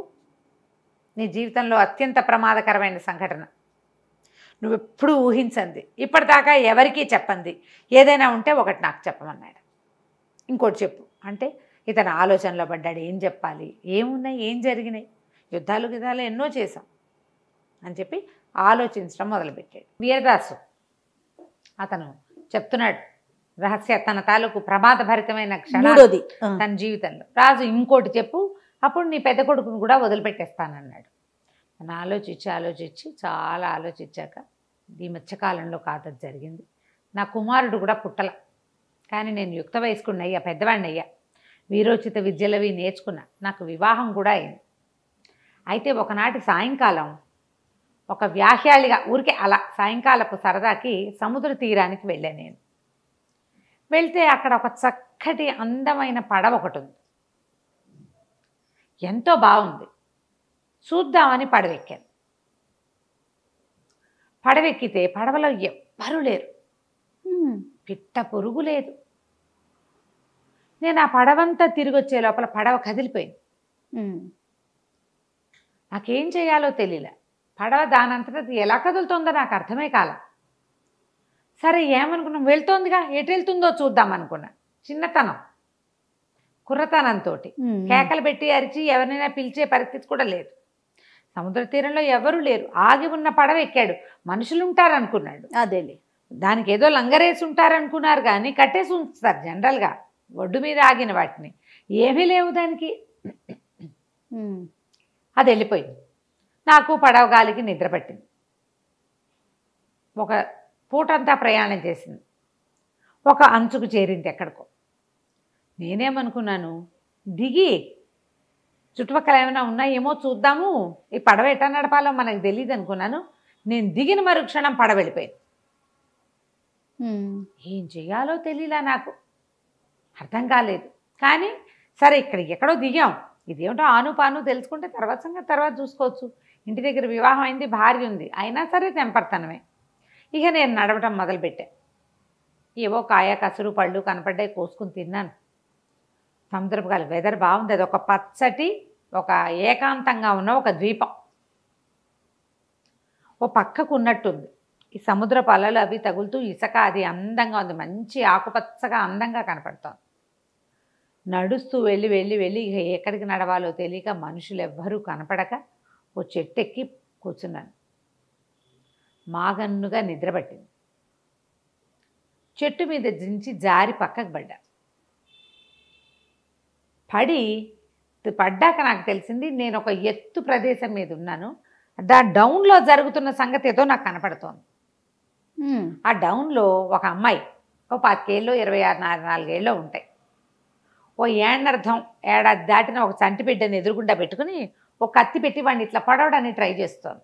నీ జీవితంలో అత్యంత ప్రమాదకరమైన సంఘటన నువ్వు ఎప్పుడు ఊహించంది ఇప్పటిదాకా ఎవరికీ చెప్పంది ఏదైనా ఉంటే ఒకటి నాకు చెప్పమన్నాడు ఇంకోటి చెప్పు అంటే ఇతను ఆలోచనలో పడ్డాడు ఏం చెప్పాలి ఏమున్నాయి ఏం జరిగినాయి యుద్ధాలు యుద్ధాలు ఎన్నో చేశాం అని చెప్పి ఆలోచించడం మొదలుపెట్టాడు వీరదాసు అతను చెప్తున్నాడు రహస్య తన తాలూకు ప్రమాదభరితమైన క్షణది తన జీవితంలో రాజు ఇంకోటి చెప్పు అప్పుడు నీ పెద్ద కొడుకును కూడా వదిలిపెట్టేస్తానన్నాడు అని ఆలోచించి ఆలోచించి చాలా ఆలోచించాక ఈ మధ్యకాలంలో కాదని జరిగింది నా కుమారుడు కూడా పుట్టల కానీ నేను యుక్త వయస్కుడిని అయ్యా పెద్దవాడిని అయ్యా వీరోచిత విద్యలవి నేర్చుకున్నా నాకు వివాహం కూడా అయింది అయితే ఒకనాటి సాయంకాలం ఒక వ్యాహ్యాళిగా ఊరికే అలా సాయంకాలపు సరదాకి సముద్ర తీరానికి వెళ్ళా నేను వెళ్తే అక్కడ ఒక చక్కటి అందమైన పడవ ఒకటి ఉంది ఎంతో బాగుంది చూద్దామని పడవెక్కాను పడవెక్కితే పడవలో ఎవ్వరూ లేరు పిట్ట పురుగు లేదు నేను ఆ పడవంతా తిరిగి వచ్చే లోపల పడవ కదిలిపోయింది నాకేం చేయాలో తెలియలే పడవ దానంతటా ఎలా కదులుతుందో నాకు అర్థమే కాల సరే ఏమనుకున్నాం వెళ్తోందిగా ఎటు వెళ్తుందో చూద్దాం అనుకున్నా చిన్నతనం కుర్రతనంతో కేకలు పెట్టి అరిచి ఎవరినైనా పిలిచే పరిస్థితి కూడా లేదు సముద్ర తీరంలో ఎవరు లేరు ఆగి ఉన్న పడవ ఎక్కాడు మనుషులు ఉంటారనుకున్నాడు అదేలే దానికి ఏదో లంగరేసి ఉంటారనుకున్నారు కానీ కట్టేసి ఉంచుతారు జనరల్గా ఒడ్డు మీద ఆగిన వాటిని ఏమీ లేవు దానికి అది వెళ్ళిపోయింది నాకు పడవ గాలికి నిద్ర పట్టింది ఒక పూటంతా ప్రయాణం చేసింది ఒక అంచుకు చేరింది ఎక్కడికో నేనేమనుకున్నాను దిగి చుట్టుపక్కల ఏమైనా ఉన్నాయేమో చూద్దాము ఈ పడవ ఎట్లా నడపాలో మనకు తెలియదు అనుకున్నాను నేను దిగిన మరుక్షణం పడవ వెళ్ళిపోయాను ఏం చేయాలో తెలియలా నాకు అర్థం కాలేదు కానీ సరే ఇక్కడ ఎక్కడో దిగాం ఇదేమిటో ఆను పాను తెలుసుకుంటే తర్వాత సంగతి తర్వాత చూసుకోవచ్చు ఇంటి దగ్గర వివాహం అయింది భార్య ఉంది అయినా సరే తెంపర్తనమే ఇక నేను నడవటం మొదలుపెట్టాను ఏవో కాయ కసురు పళ్ళు కనపడ్డాయి కోసుకుని తిన్నాను సందర్భాలు వెదర్ బాగుంది అది ఒక పచ్చటి ఒక ఏకాంతంగా ఉన్న ఒక ద్వీపం ఓ పక్కకు ఉన్నట్టుంది ఈ సముద్ర పల్లలు అవి తగులుతూ ఇసక అది అందంగా ఉంది మంచి ఆకుపచ్చగా అందంగా కనపడుతోంది నడుస్తూ వెళ్ళి వెళ్ళి వెళ్ళి ఇక ఎక్కడికి నడవాలో తెలియక మనుషులు ఎవ్వరూ కనపడక ఓ చెట్టు ఎక్కి కూర్చున్నాను మాగన్నుగా నిద్రపట్టింది చెట్టు మీద దించి జారి పక్కకు పడ్డా పడి పడ్డాక నాకు తెలిసింది నేను ఒక ఎత్తు ప్రదేశం మీద ఉన్నాను దా డౌన్లో జరుగుతున్న సంగతి ఏదో నాకు కనపడుతోంది ఆ డౌన్లో ఒక అమ్మాయి ఓ పాతికేళ్ళు ఇరవై ఆరు నాలుగు నాలుగేళ్ళు ఉంటాయి ఓ ఏండర్థం ఏడాది దాటిన ఒక చంటి బిడ్డని ఎదురుగుండా పెట్టుకుని ఒక కత్తి పెట్టి వాడిని ఇట్లా పడవడానికి ట్రై చేస్తోంది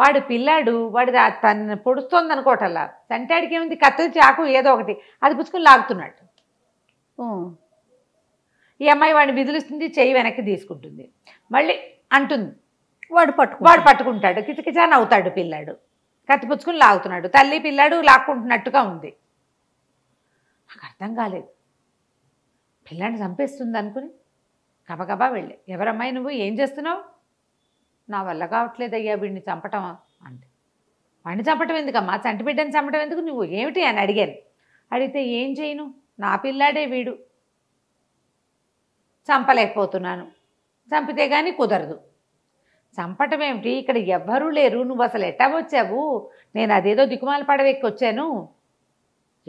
వాడు పిల్లాడు వాడు తను పొడుస్తోంది అనుకోవటంలా చంటాడికి ఏముంది కత్తి చాకు ఏదో ఒకటి అది పుచ్చుకుని లాగుతున్నాడు ఈ అమ్మాయి వాడిని విదిలిస్తుంది చెయ్యి వెనక్కి తీసుకుంటుంది మళ్ళీ అంటుంది వాడు పట్టు వాడు పట్టుకుంటాడు కిచకిచా నవ్వుతాడు పిల్లాడు కత్తిపుచ్చుకుని లాగుతున్నాడు తల్లి పిల్లాడు లాక్కుంటున్నట్టుగా ఉంది నాకు అర్థం కాలేదు పిల్లాడిని చంపేస్తుంది అనుకుని గబగబా వెళ్ళి ఎవరమ్మాయి నువ్వు ఏం చేస్తున్నావు నా వల్ల కావట్లేదు అయ్యా వీడిని చంపటం అంటే వాడిని చంపటం ఎందుకమ్మా చంటి బిడ్డని చంపటం ఎందుకు నువ్వు ఏమిటి అని అడిగాను అడిగితే ఏం చేయను నా పిల్లాడే వీడు చంపలేకపోతున్నాను చంపితే కానీ కుదరదు చంపటం ఏమిటి ఇక్కడ ఎవ్వరూ లేరు నువ్వు అసలు ఎట్టా వచ్చావు నేను అదేదో దిక్కుమాల పడవెక్కి వచ్చాను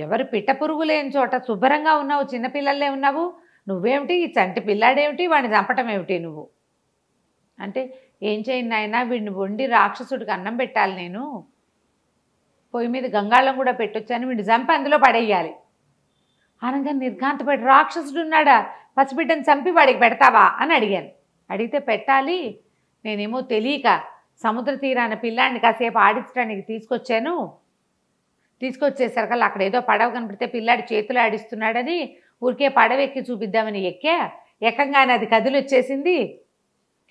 ఎవరు పిట్ట పురుగు లేని చోట శుభ్రంగా ఉన్నావు చిన్నపిల్లలే ఉన్నావు నువ్వేమిటి ఈ చంటి పిల్లాడేమిటి వాడిని చంపటం ఏమిటి నువ్వు అంటే ఏం చేయండి ఆయన వీడిని వండి రాక్షసుడికి అన్నం పెట్టాలి నేను పొయ్యి మీద గంగాళం కూడా పెట్టొచ్చాను వీడిని చంపి అందులో పడేయాలి అనగా నిర్ఘాంతపడి రాక్షసుడు ఉన్నాడా పసిబిడ్డను చంపి వాడికి పెడతావా అని అడిగాను అడిగితే పెట్టాలి నేనేమో తెలియక సముద్ర తీరాన పిల్లాడిని కాసేపు ఆడించడానికి తీసుకొచ్చాను తీసుకొచ్చేసరికల్లా అక్కడ ఏదో పడవ కనపడితే పిల్లాడి చేతులు ఆడిస్తున్నాడని ఊరికే పడవ ఎక్కి చూపిద్దామని ఎక్కా ఎక్కంగానే అది కదిలొచ్చేసింది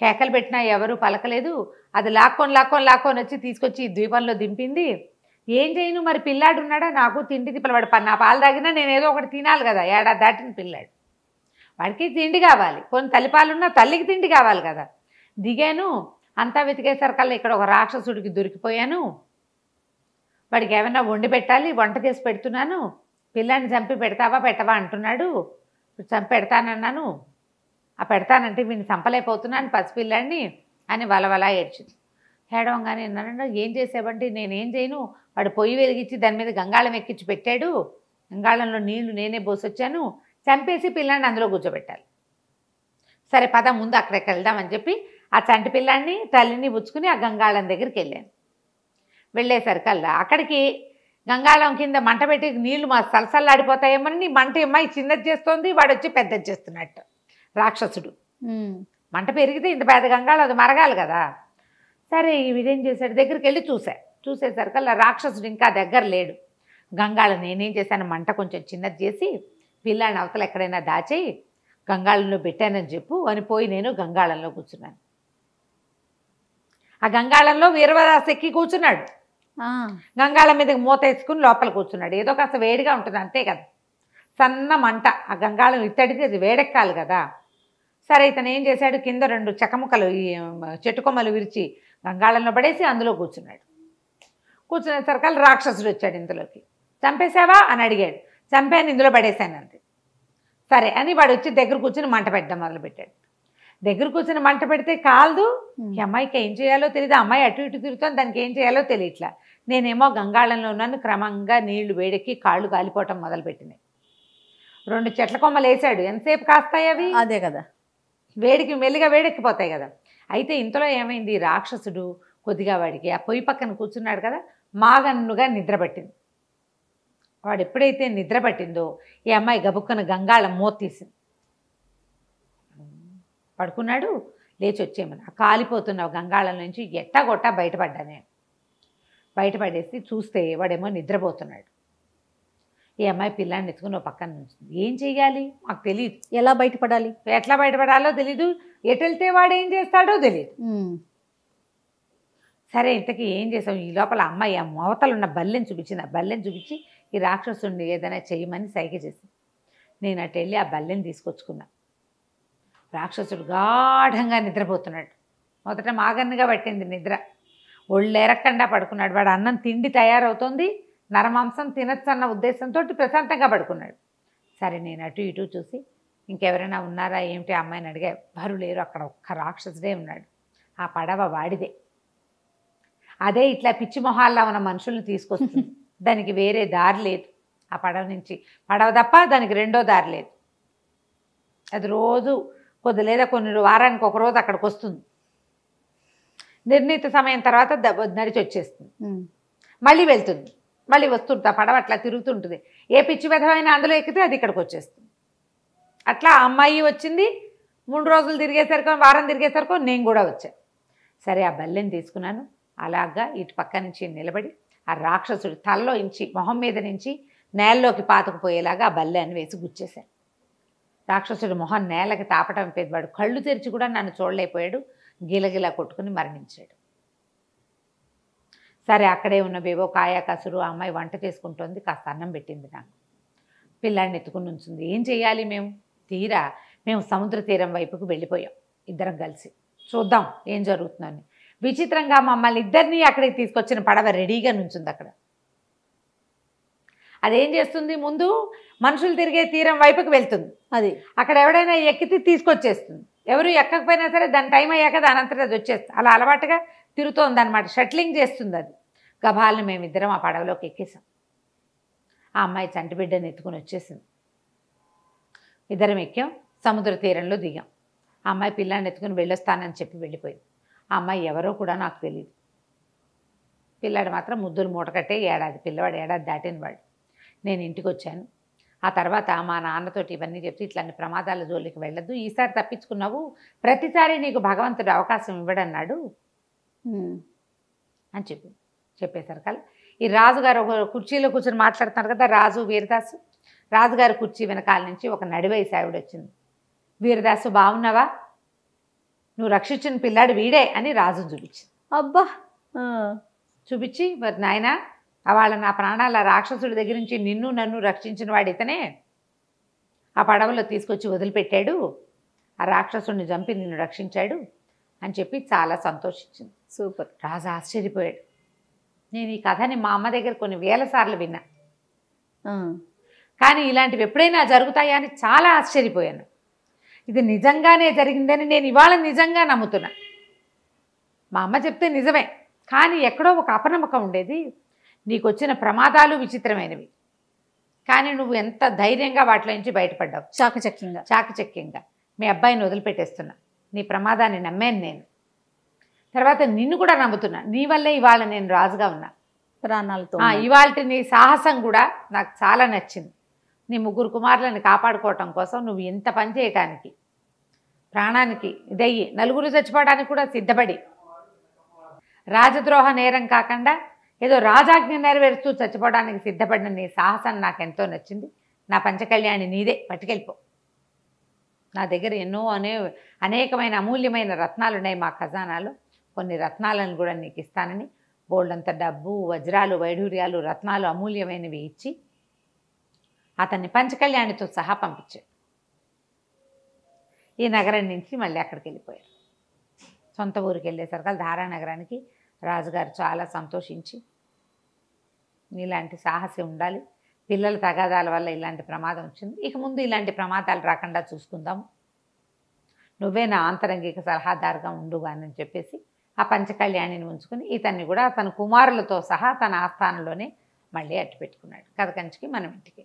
కేకలు పెట్టినా ఎవరూ పలకలేదు అది లాక్కొని లాక్కొని లాక్కొని వచ్చి తీసుకొచ్చి ద్వీపంలో దింపింది ఏం చేయను మరి పిల్లాడు ఉన్నాడా నాకు తిండి తిప్పలవాడు నా పాలు తాగినా నేను ఏదో ఒకటి తినాలి కదా ఏడా దాటిన పిల్లాడు వాడికి తిండి కావాలి కొన్ని తల్లిపాలున్నా తల్లికి తిండి కావాలి కదా దిగాను అంతా కల్లా ఇక్కడ ఒక రాక్షసుడికి దొరికిపోయాను వాడికి ఏమైనా వండి పెట్టాలి వంట చేసి పెడుతున్నాను పిల్లాన్ని చంపి పెడతావా పెట్టవా అంటున్నాడు చంపి పెడతానన్నాను ఆ పెడతానంటే వీడిని చంపలేకపోతున్నాను పసిపిల్లాడిని అని వలవలా ఏడ్చింది ఏడవంగానే నన్ను ఏం చేసావంటే నేనేం చేయను వాడు పొయ్యి వెలిగించి దాని మీద గంగాళం ఎక్కించి పెట్టాడు గంగాళంలో నీళ్లు నేనే పోసొచ్చాను చంపేసి పిల్లాన్ని అందులో కూర్చోబెట్టాలి సరే పద ముందు అక్కడికి వెళ్దామని చెప్పి ఆ చంటి పిల్లాన్ని తల్లిని పుచ్చుకుని ఆ గంగాళం దగ్గరికి వెళ్ళాను వెళ్ళేసరికల్లా అక్కడికి గంగాళం కింద మంట పెట్టి నీళ్లు మా సలసల్లాడిపోతాయేమని మంట అమ్మాయి చిన్నది చేస్తోంది వాడు వచ్చి పెద్దది చేస్తున్నట్టు రాక్షసుడు మంట పెరిగితే ఇంత పెద్ద గంగాళం అది మరగాలి కదా సరే వీడేం చేశాడు దగ్గరికి వెళ్ళి చూశా చూసేసరికల్లా రాక్షసుడు ఇంకా దగ్గర లేడు గంగాళ నేనేం చేశాను మంట కొంచెం చిన్నది చేసి పిల్లాడిని అవతల ఎక్కడైనా దాచేయి గంగాళంలో పెట్టానని చెప్పు అని పోయి నేను గంగాళంలో కూర్చున్నాను ఆ గంగాళంలో వీరవరాశ ఎక్కి కూర్చున్నాడు గంగాళం మీద మూత వేసుకుని లోపల కూర్చున్నాడు ఏదో కాస్త వేడిగా ఉంటుంది అంతే కదా సన్న మంట ఆ గంగాళం ఇత్తడితే అది వేడెక్కాలి కదా సరే ఇతను ఏం చేశాడు కింద రెండు చెక్కముక్కలు చెట్టుకొమ్మలు విరిచి గంగాళంలో పడేసి అందులో కూర్చున్నాడు కూర్చునే సరకాల రాక్షసుడు వచ్చాడు ఇందులోకి చంపేశావా అని అడిగాడు చంపాను ఇందులో పడేశాను అంతే సరే అని వాడు వచ్చి దగ్గర కూర్చుని మంట పెట్టడం మొదలుపెట్టాడు దగ్గర కూర్చుని మంట పెడితే కాదు ఈ అమ్మాయికి ఏం చేయాలో తెలియదు అమ్మాయి అటు ఇటు తిరుగుతాం దానికి ఏం చేయాలో తెలియట్లా నేనేమో గంగాళంలో ఉన్నాను క్రమంగా నీళ్లు వేడెక్కి కాళ్ళు కాలిపోవటం మొదలుపెట్టినాయి రెండు చెట్ల కొమ్మలు వేసాడు ఎంతసేపు కాస్తాయి అవి అదే కదా వేడికి మెల్లిగా వేడెక్కిపోతాయి కదా అయితే ఇంతలో ఏమైంది రాక్షసుడు కొద్దిగా వాడికి ఆ పొయ్యి పక్కన కూర్చున్నాడు కదా మాగన్నుగా నిద్రపట్టింది వాడు ఎప్పుడైతే నిద్రపట్టిందో ఈ అమ్మాయి గబుక్కను గంగాళం మోతీసింది పడుకున్నాడు లేచి వచ్చేయమని ఆ కాలిపోతున్న గంగాళం నుంచి ఎట్టగొట్ట బయటపడ్డా నేను బయటపడేసి చూస్తే వాడేమో నిద్రపోతున్నాడు ఈ అమ్మాయి పిల్లాన్ని ఎత్తుకుని పక్కన నుంచి ఏం చెయ్యాలి మాకు తెలియదు ఎలా బయటపడాలి ఎట్లా బయటపడాలో తెలీదు ఎటు వెళ్తే వాడు ఏం చేస్తాడో తెలియదు సరే ఇంతకీ ఏం చేసావు ఈ లోపల అమ్మాయి ఆ మోతలున్న బల్లెని చూపించింది ఆ బల్లెని చూపించి ఈ రాక్షసుడిని ఏదైనా చేయమని సైగ చేసింది నేను అటు వెళ్ళి ఆ బల్లెని తీసుకొచ్చుకున్నా రాక్షసుడు గాఢంగా నిద్రపోతున్నాడు మొదట మాగన్నుగా పట్టింది నిద్ర ఒళ్ళెరక్కండా పడుకున్నాడు వాడు అన్నం తిండి తయారవుతోంది నరమాంసం తినచ్చు అన్న ఉద్దేశంతో ప్రశాంతంగా పడుకున్నాడు సరే నేను అటు ఇటు చూసి ఇంకెవరైనా ఉన్నారా ఏమిటి అమ్మాయిని అడిగా వారు లేరు అక్కడ ఒక్క రాక్షసుడే ఉన్నాడు ఆ పడవ వాడిదే అదే ఇట్లా పిచ్చి మొహాల్లో ఉన్న మనుషుల్ని తీసుకొస్తుంది దానికి వేరే దారి లేదు ఆ పడవ నుంచి పడవ తప్ప దానికి రెండో దారి లేదు అది రోజు కొద్ది లేదా కొన్ని వారానికి ఒక రోజు అక్కడికి వస్తుంది నిర్ణీత సమయం తర్వాత నడిచి వచ్చేస్తుంది మళ్ళీ వెళ్తుంది మళ్ళీ వస్తుంటుంది ఆ పడవ అట్లా తిరుగుతుంటుంది ఏ పిచ్చి విధమైన అందులో ఎక్కితే అది ఇక్కడికి వచ్చేస్తుంది అట్లా అమ్మాయి వచ్చింది మూడు రోజులు తిరిగేసరికి వారం తిరిగేసరికి నేను కూడా వచ్చాను సరే ఆ బల్లెని తీసుకున్నాను అలాగా ఇటు పక్క నుంచి నిలబడి ఆ రాక్షసుడు తలలో ఇంచి మొహం మీద నుంచి నేలలోకి పాతకుపోయేలాగా ఆ బల్లెని వేసి గుచ్చేశాను రాక్షసుడు మొహం నేలకి తాపటం పెద్దవాడు కళ్ళు తెరిచి కూడా నన్ను చూడలేకపోయాడు గిలగిలా కొట్టుకుని మరణించాడు సరే అక్కడే ఉన్న బేబో కాయా కసురు ఆ అమ్మాయి వంట చేసుకుంటోంది కాస్త అన్నం పెట్టింది నాకు పిల్లాడిని ఎత్తుకుని ఉంచుంది ఏం చేయాలి మేము తీరా మేము సముద్ర తీరం వైపుకు వెళ్ళిపోయాం ఇద్దరం కలిసి చూద్దాం ఏం జరుగుతుందని విచిత్రంగా మమ్మల్ని ఇద్దరినీ అక్కడికి తీసుకొచ్చిన పడవ రెడీగా నుంచింది అక్కడ అదేం చేస్తుంది ముందు మనుషులు తిరిగే తీరం వైపుకి వెళ్తుంది అది అక్కడ ఎవడైనా ఎక్కితే తీసుకొచ్చేస్తుంది ఎవరు ఎక్కకపోయినా సరే దాని టైం అయ్యాక దాని అంతటా అది వచ్చేస్తుంది అలా అలవాటుగా తిరుగుతోంది అనమాట షట్లింగ్ చేస్తుంది అది గభాలను మేమిద్దరం ఆ పడవలోకి ఎక్కేసాం ఆ అమ్మాయి చంటి బిడ్డను ఎత్తుకుని వచ్చేసింది ఇద్దరం ఎక్కాం సముద్ర తీరంలో దిగాం ఆ అమ్మాయి పిల్లాన్ని ఎత్తుకుని వెళ్ళొస్తానని చెప్పి వెళ్ళిపోయింది ఆ అమ్మాయి ఎవరో కూడా నాకు తెలియదు పిల్లాడు మాత్రం ముద్దులు మూటకట్టే ఏడాది పిల్లవాడు ఏడాది దాటిన వాడు నేను ఇంటికి వచ్చాను ఆ తర్వాత మా నాన్నతోటి ఇవన్నీ చెప్తే ఇట్లాంటి ప్రమాదాల జోలికి వెళ్ళద్దు ఈసారి తప్పించుకున్నావు ప్రతిసారి నీకు భగవంతుడు అవకాశం ఇవ్వడన్నాడు అని చెప్పి చెప్పేసరికల్ ఈ రాజుగారు ఒక కుర్చీలో కూర్చొని మాట్లాడుతున్నారు కదా రాజు వీరదాసు రాజుగారి కుర్చీ వెనకాల నుంచి ఒక నడివయసావిడ వచ్చింది వీరదాసు బాగున్నావా నువ్వు రక్షించిన పిల్లాడు వీడే అని రాజును చూపించింది అబ్బా చూపించి మరి నాయన వాళ్ళ నా ప్రాణాల రాక్షసుడి దగ్గర నుంచి నిన్ను నన్ను రక్షించిన వాడు ఇతనే ఆ పడవలో తీసుకొచ్చి వదిలిపెట్టాడు ఆ రాక్షసుడిని చంపి నిన్ను రక్షించాడు అని చెప్పి చాలా సంతోషించింది సూపర్ రాజు ఆశ్చర్యపోయాడు నేను ఈ కథని మా అమ్మ దగ్గర కొన్ని వేల సార్లు విన్నా కానీ ఇలాంటివి ఎప్పుడైనా జరుగుతాయా అని చాలా ఆశ్చర్యపోయాను ఇది నిజంగానే జరిగిందని నేను ఇవాళ నిజంగా నమ్ముతున్నా మా అమ్మ చెప్తే నిజమే కానీ ఎక్కడో ఒక అపనమ్మకం ఉండేది నీకు వచ్చిన ప్రమాదాలు విచిత్రమైనవి కానీ నువ్వు ఎంత ధైర్యంగా వాటిలో నుంచి బయటపడ్డావు చాకచక్యంగా చాకచక్యంగా మీ అబ్బాయిని వదిలిపెట్టేస్తున్నా నీ ప్రమాదాన్ని నమ్మాను నేను తర్వాత నిన్ను కూడా నమ్ముతున్నా నీ వల్లే ఇవాళ నేను రాజుగా ఉన్నా ప్రాణాలతో ఇవాళ నీ సాహసం కూడా నాకు చాలా నచ్చింది నీ ముగ్గురు కుమారులను కాపాడుకోవటం కోసం నువ్వు ఇంత పని చేయటానికి ప్రాణానికి ఇదయ్యి నలుగురు చచ్చిపోవడానికి కూడా సిద్ధపడి రాజద్రోహ నేరం కాకుండా ఏదో రాజాజ్ఞ నెరవేరుస్తూ చచ్చిపోవడానికి సిద్ధపడిన నీ సాహసం నాకెంతో నచ్చింది నా పంచకళ్యాణి నీదే పట్టుకెళ్ళిపో నా దగ్గర ఎన్నో అనే అనేకమైన అమూల్యమైన రత్నాలు ఉన్నాయి మా ఖజానాలో కొన్ని రత్నాలను కూడా నీకు ఇస్తానని బోల్డంత డబ్బు వజ్రాలు వైఢూర్యాలు రత్నాలు అమూల్యమైనవి ఇచ్చి అతన్ని పంచకళ్యాణితో సహా పంపించాడు ఈ నగరం నుంచి మళ్ళీ అక్కడికి వెళ్ళిపోయారు సొంత ఊరికి వెళ్ళేసరికి ధారా నగరానికి రాజుగారు చాలా సంతోషించి ఇలాంటి సాహసి ఉండాలి పిల్లల తగాదాల వల్ల ఇలాంటి ప్రమాదం వచ్చింది ఇక ముందు ఇలాంటి ప్రమాదాలు రాకుండా చూసుకుందాము నువ్వే నా ఆంతరంగిక సలహాదారుగా అని చెప్పేసి ఆ పంచకళ్యాణిని ఉంచుకుని ఇతన్ని కూడా తన కుమారులతో సహా తన ఆస్థానంలోనే మళ్ళీ అట్టు పెట్టుకున్నాడు కంచికి మనం ఇంటికి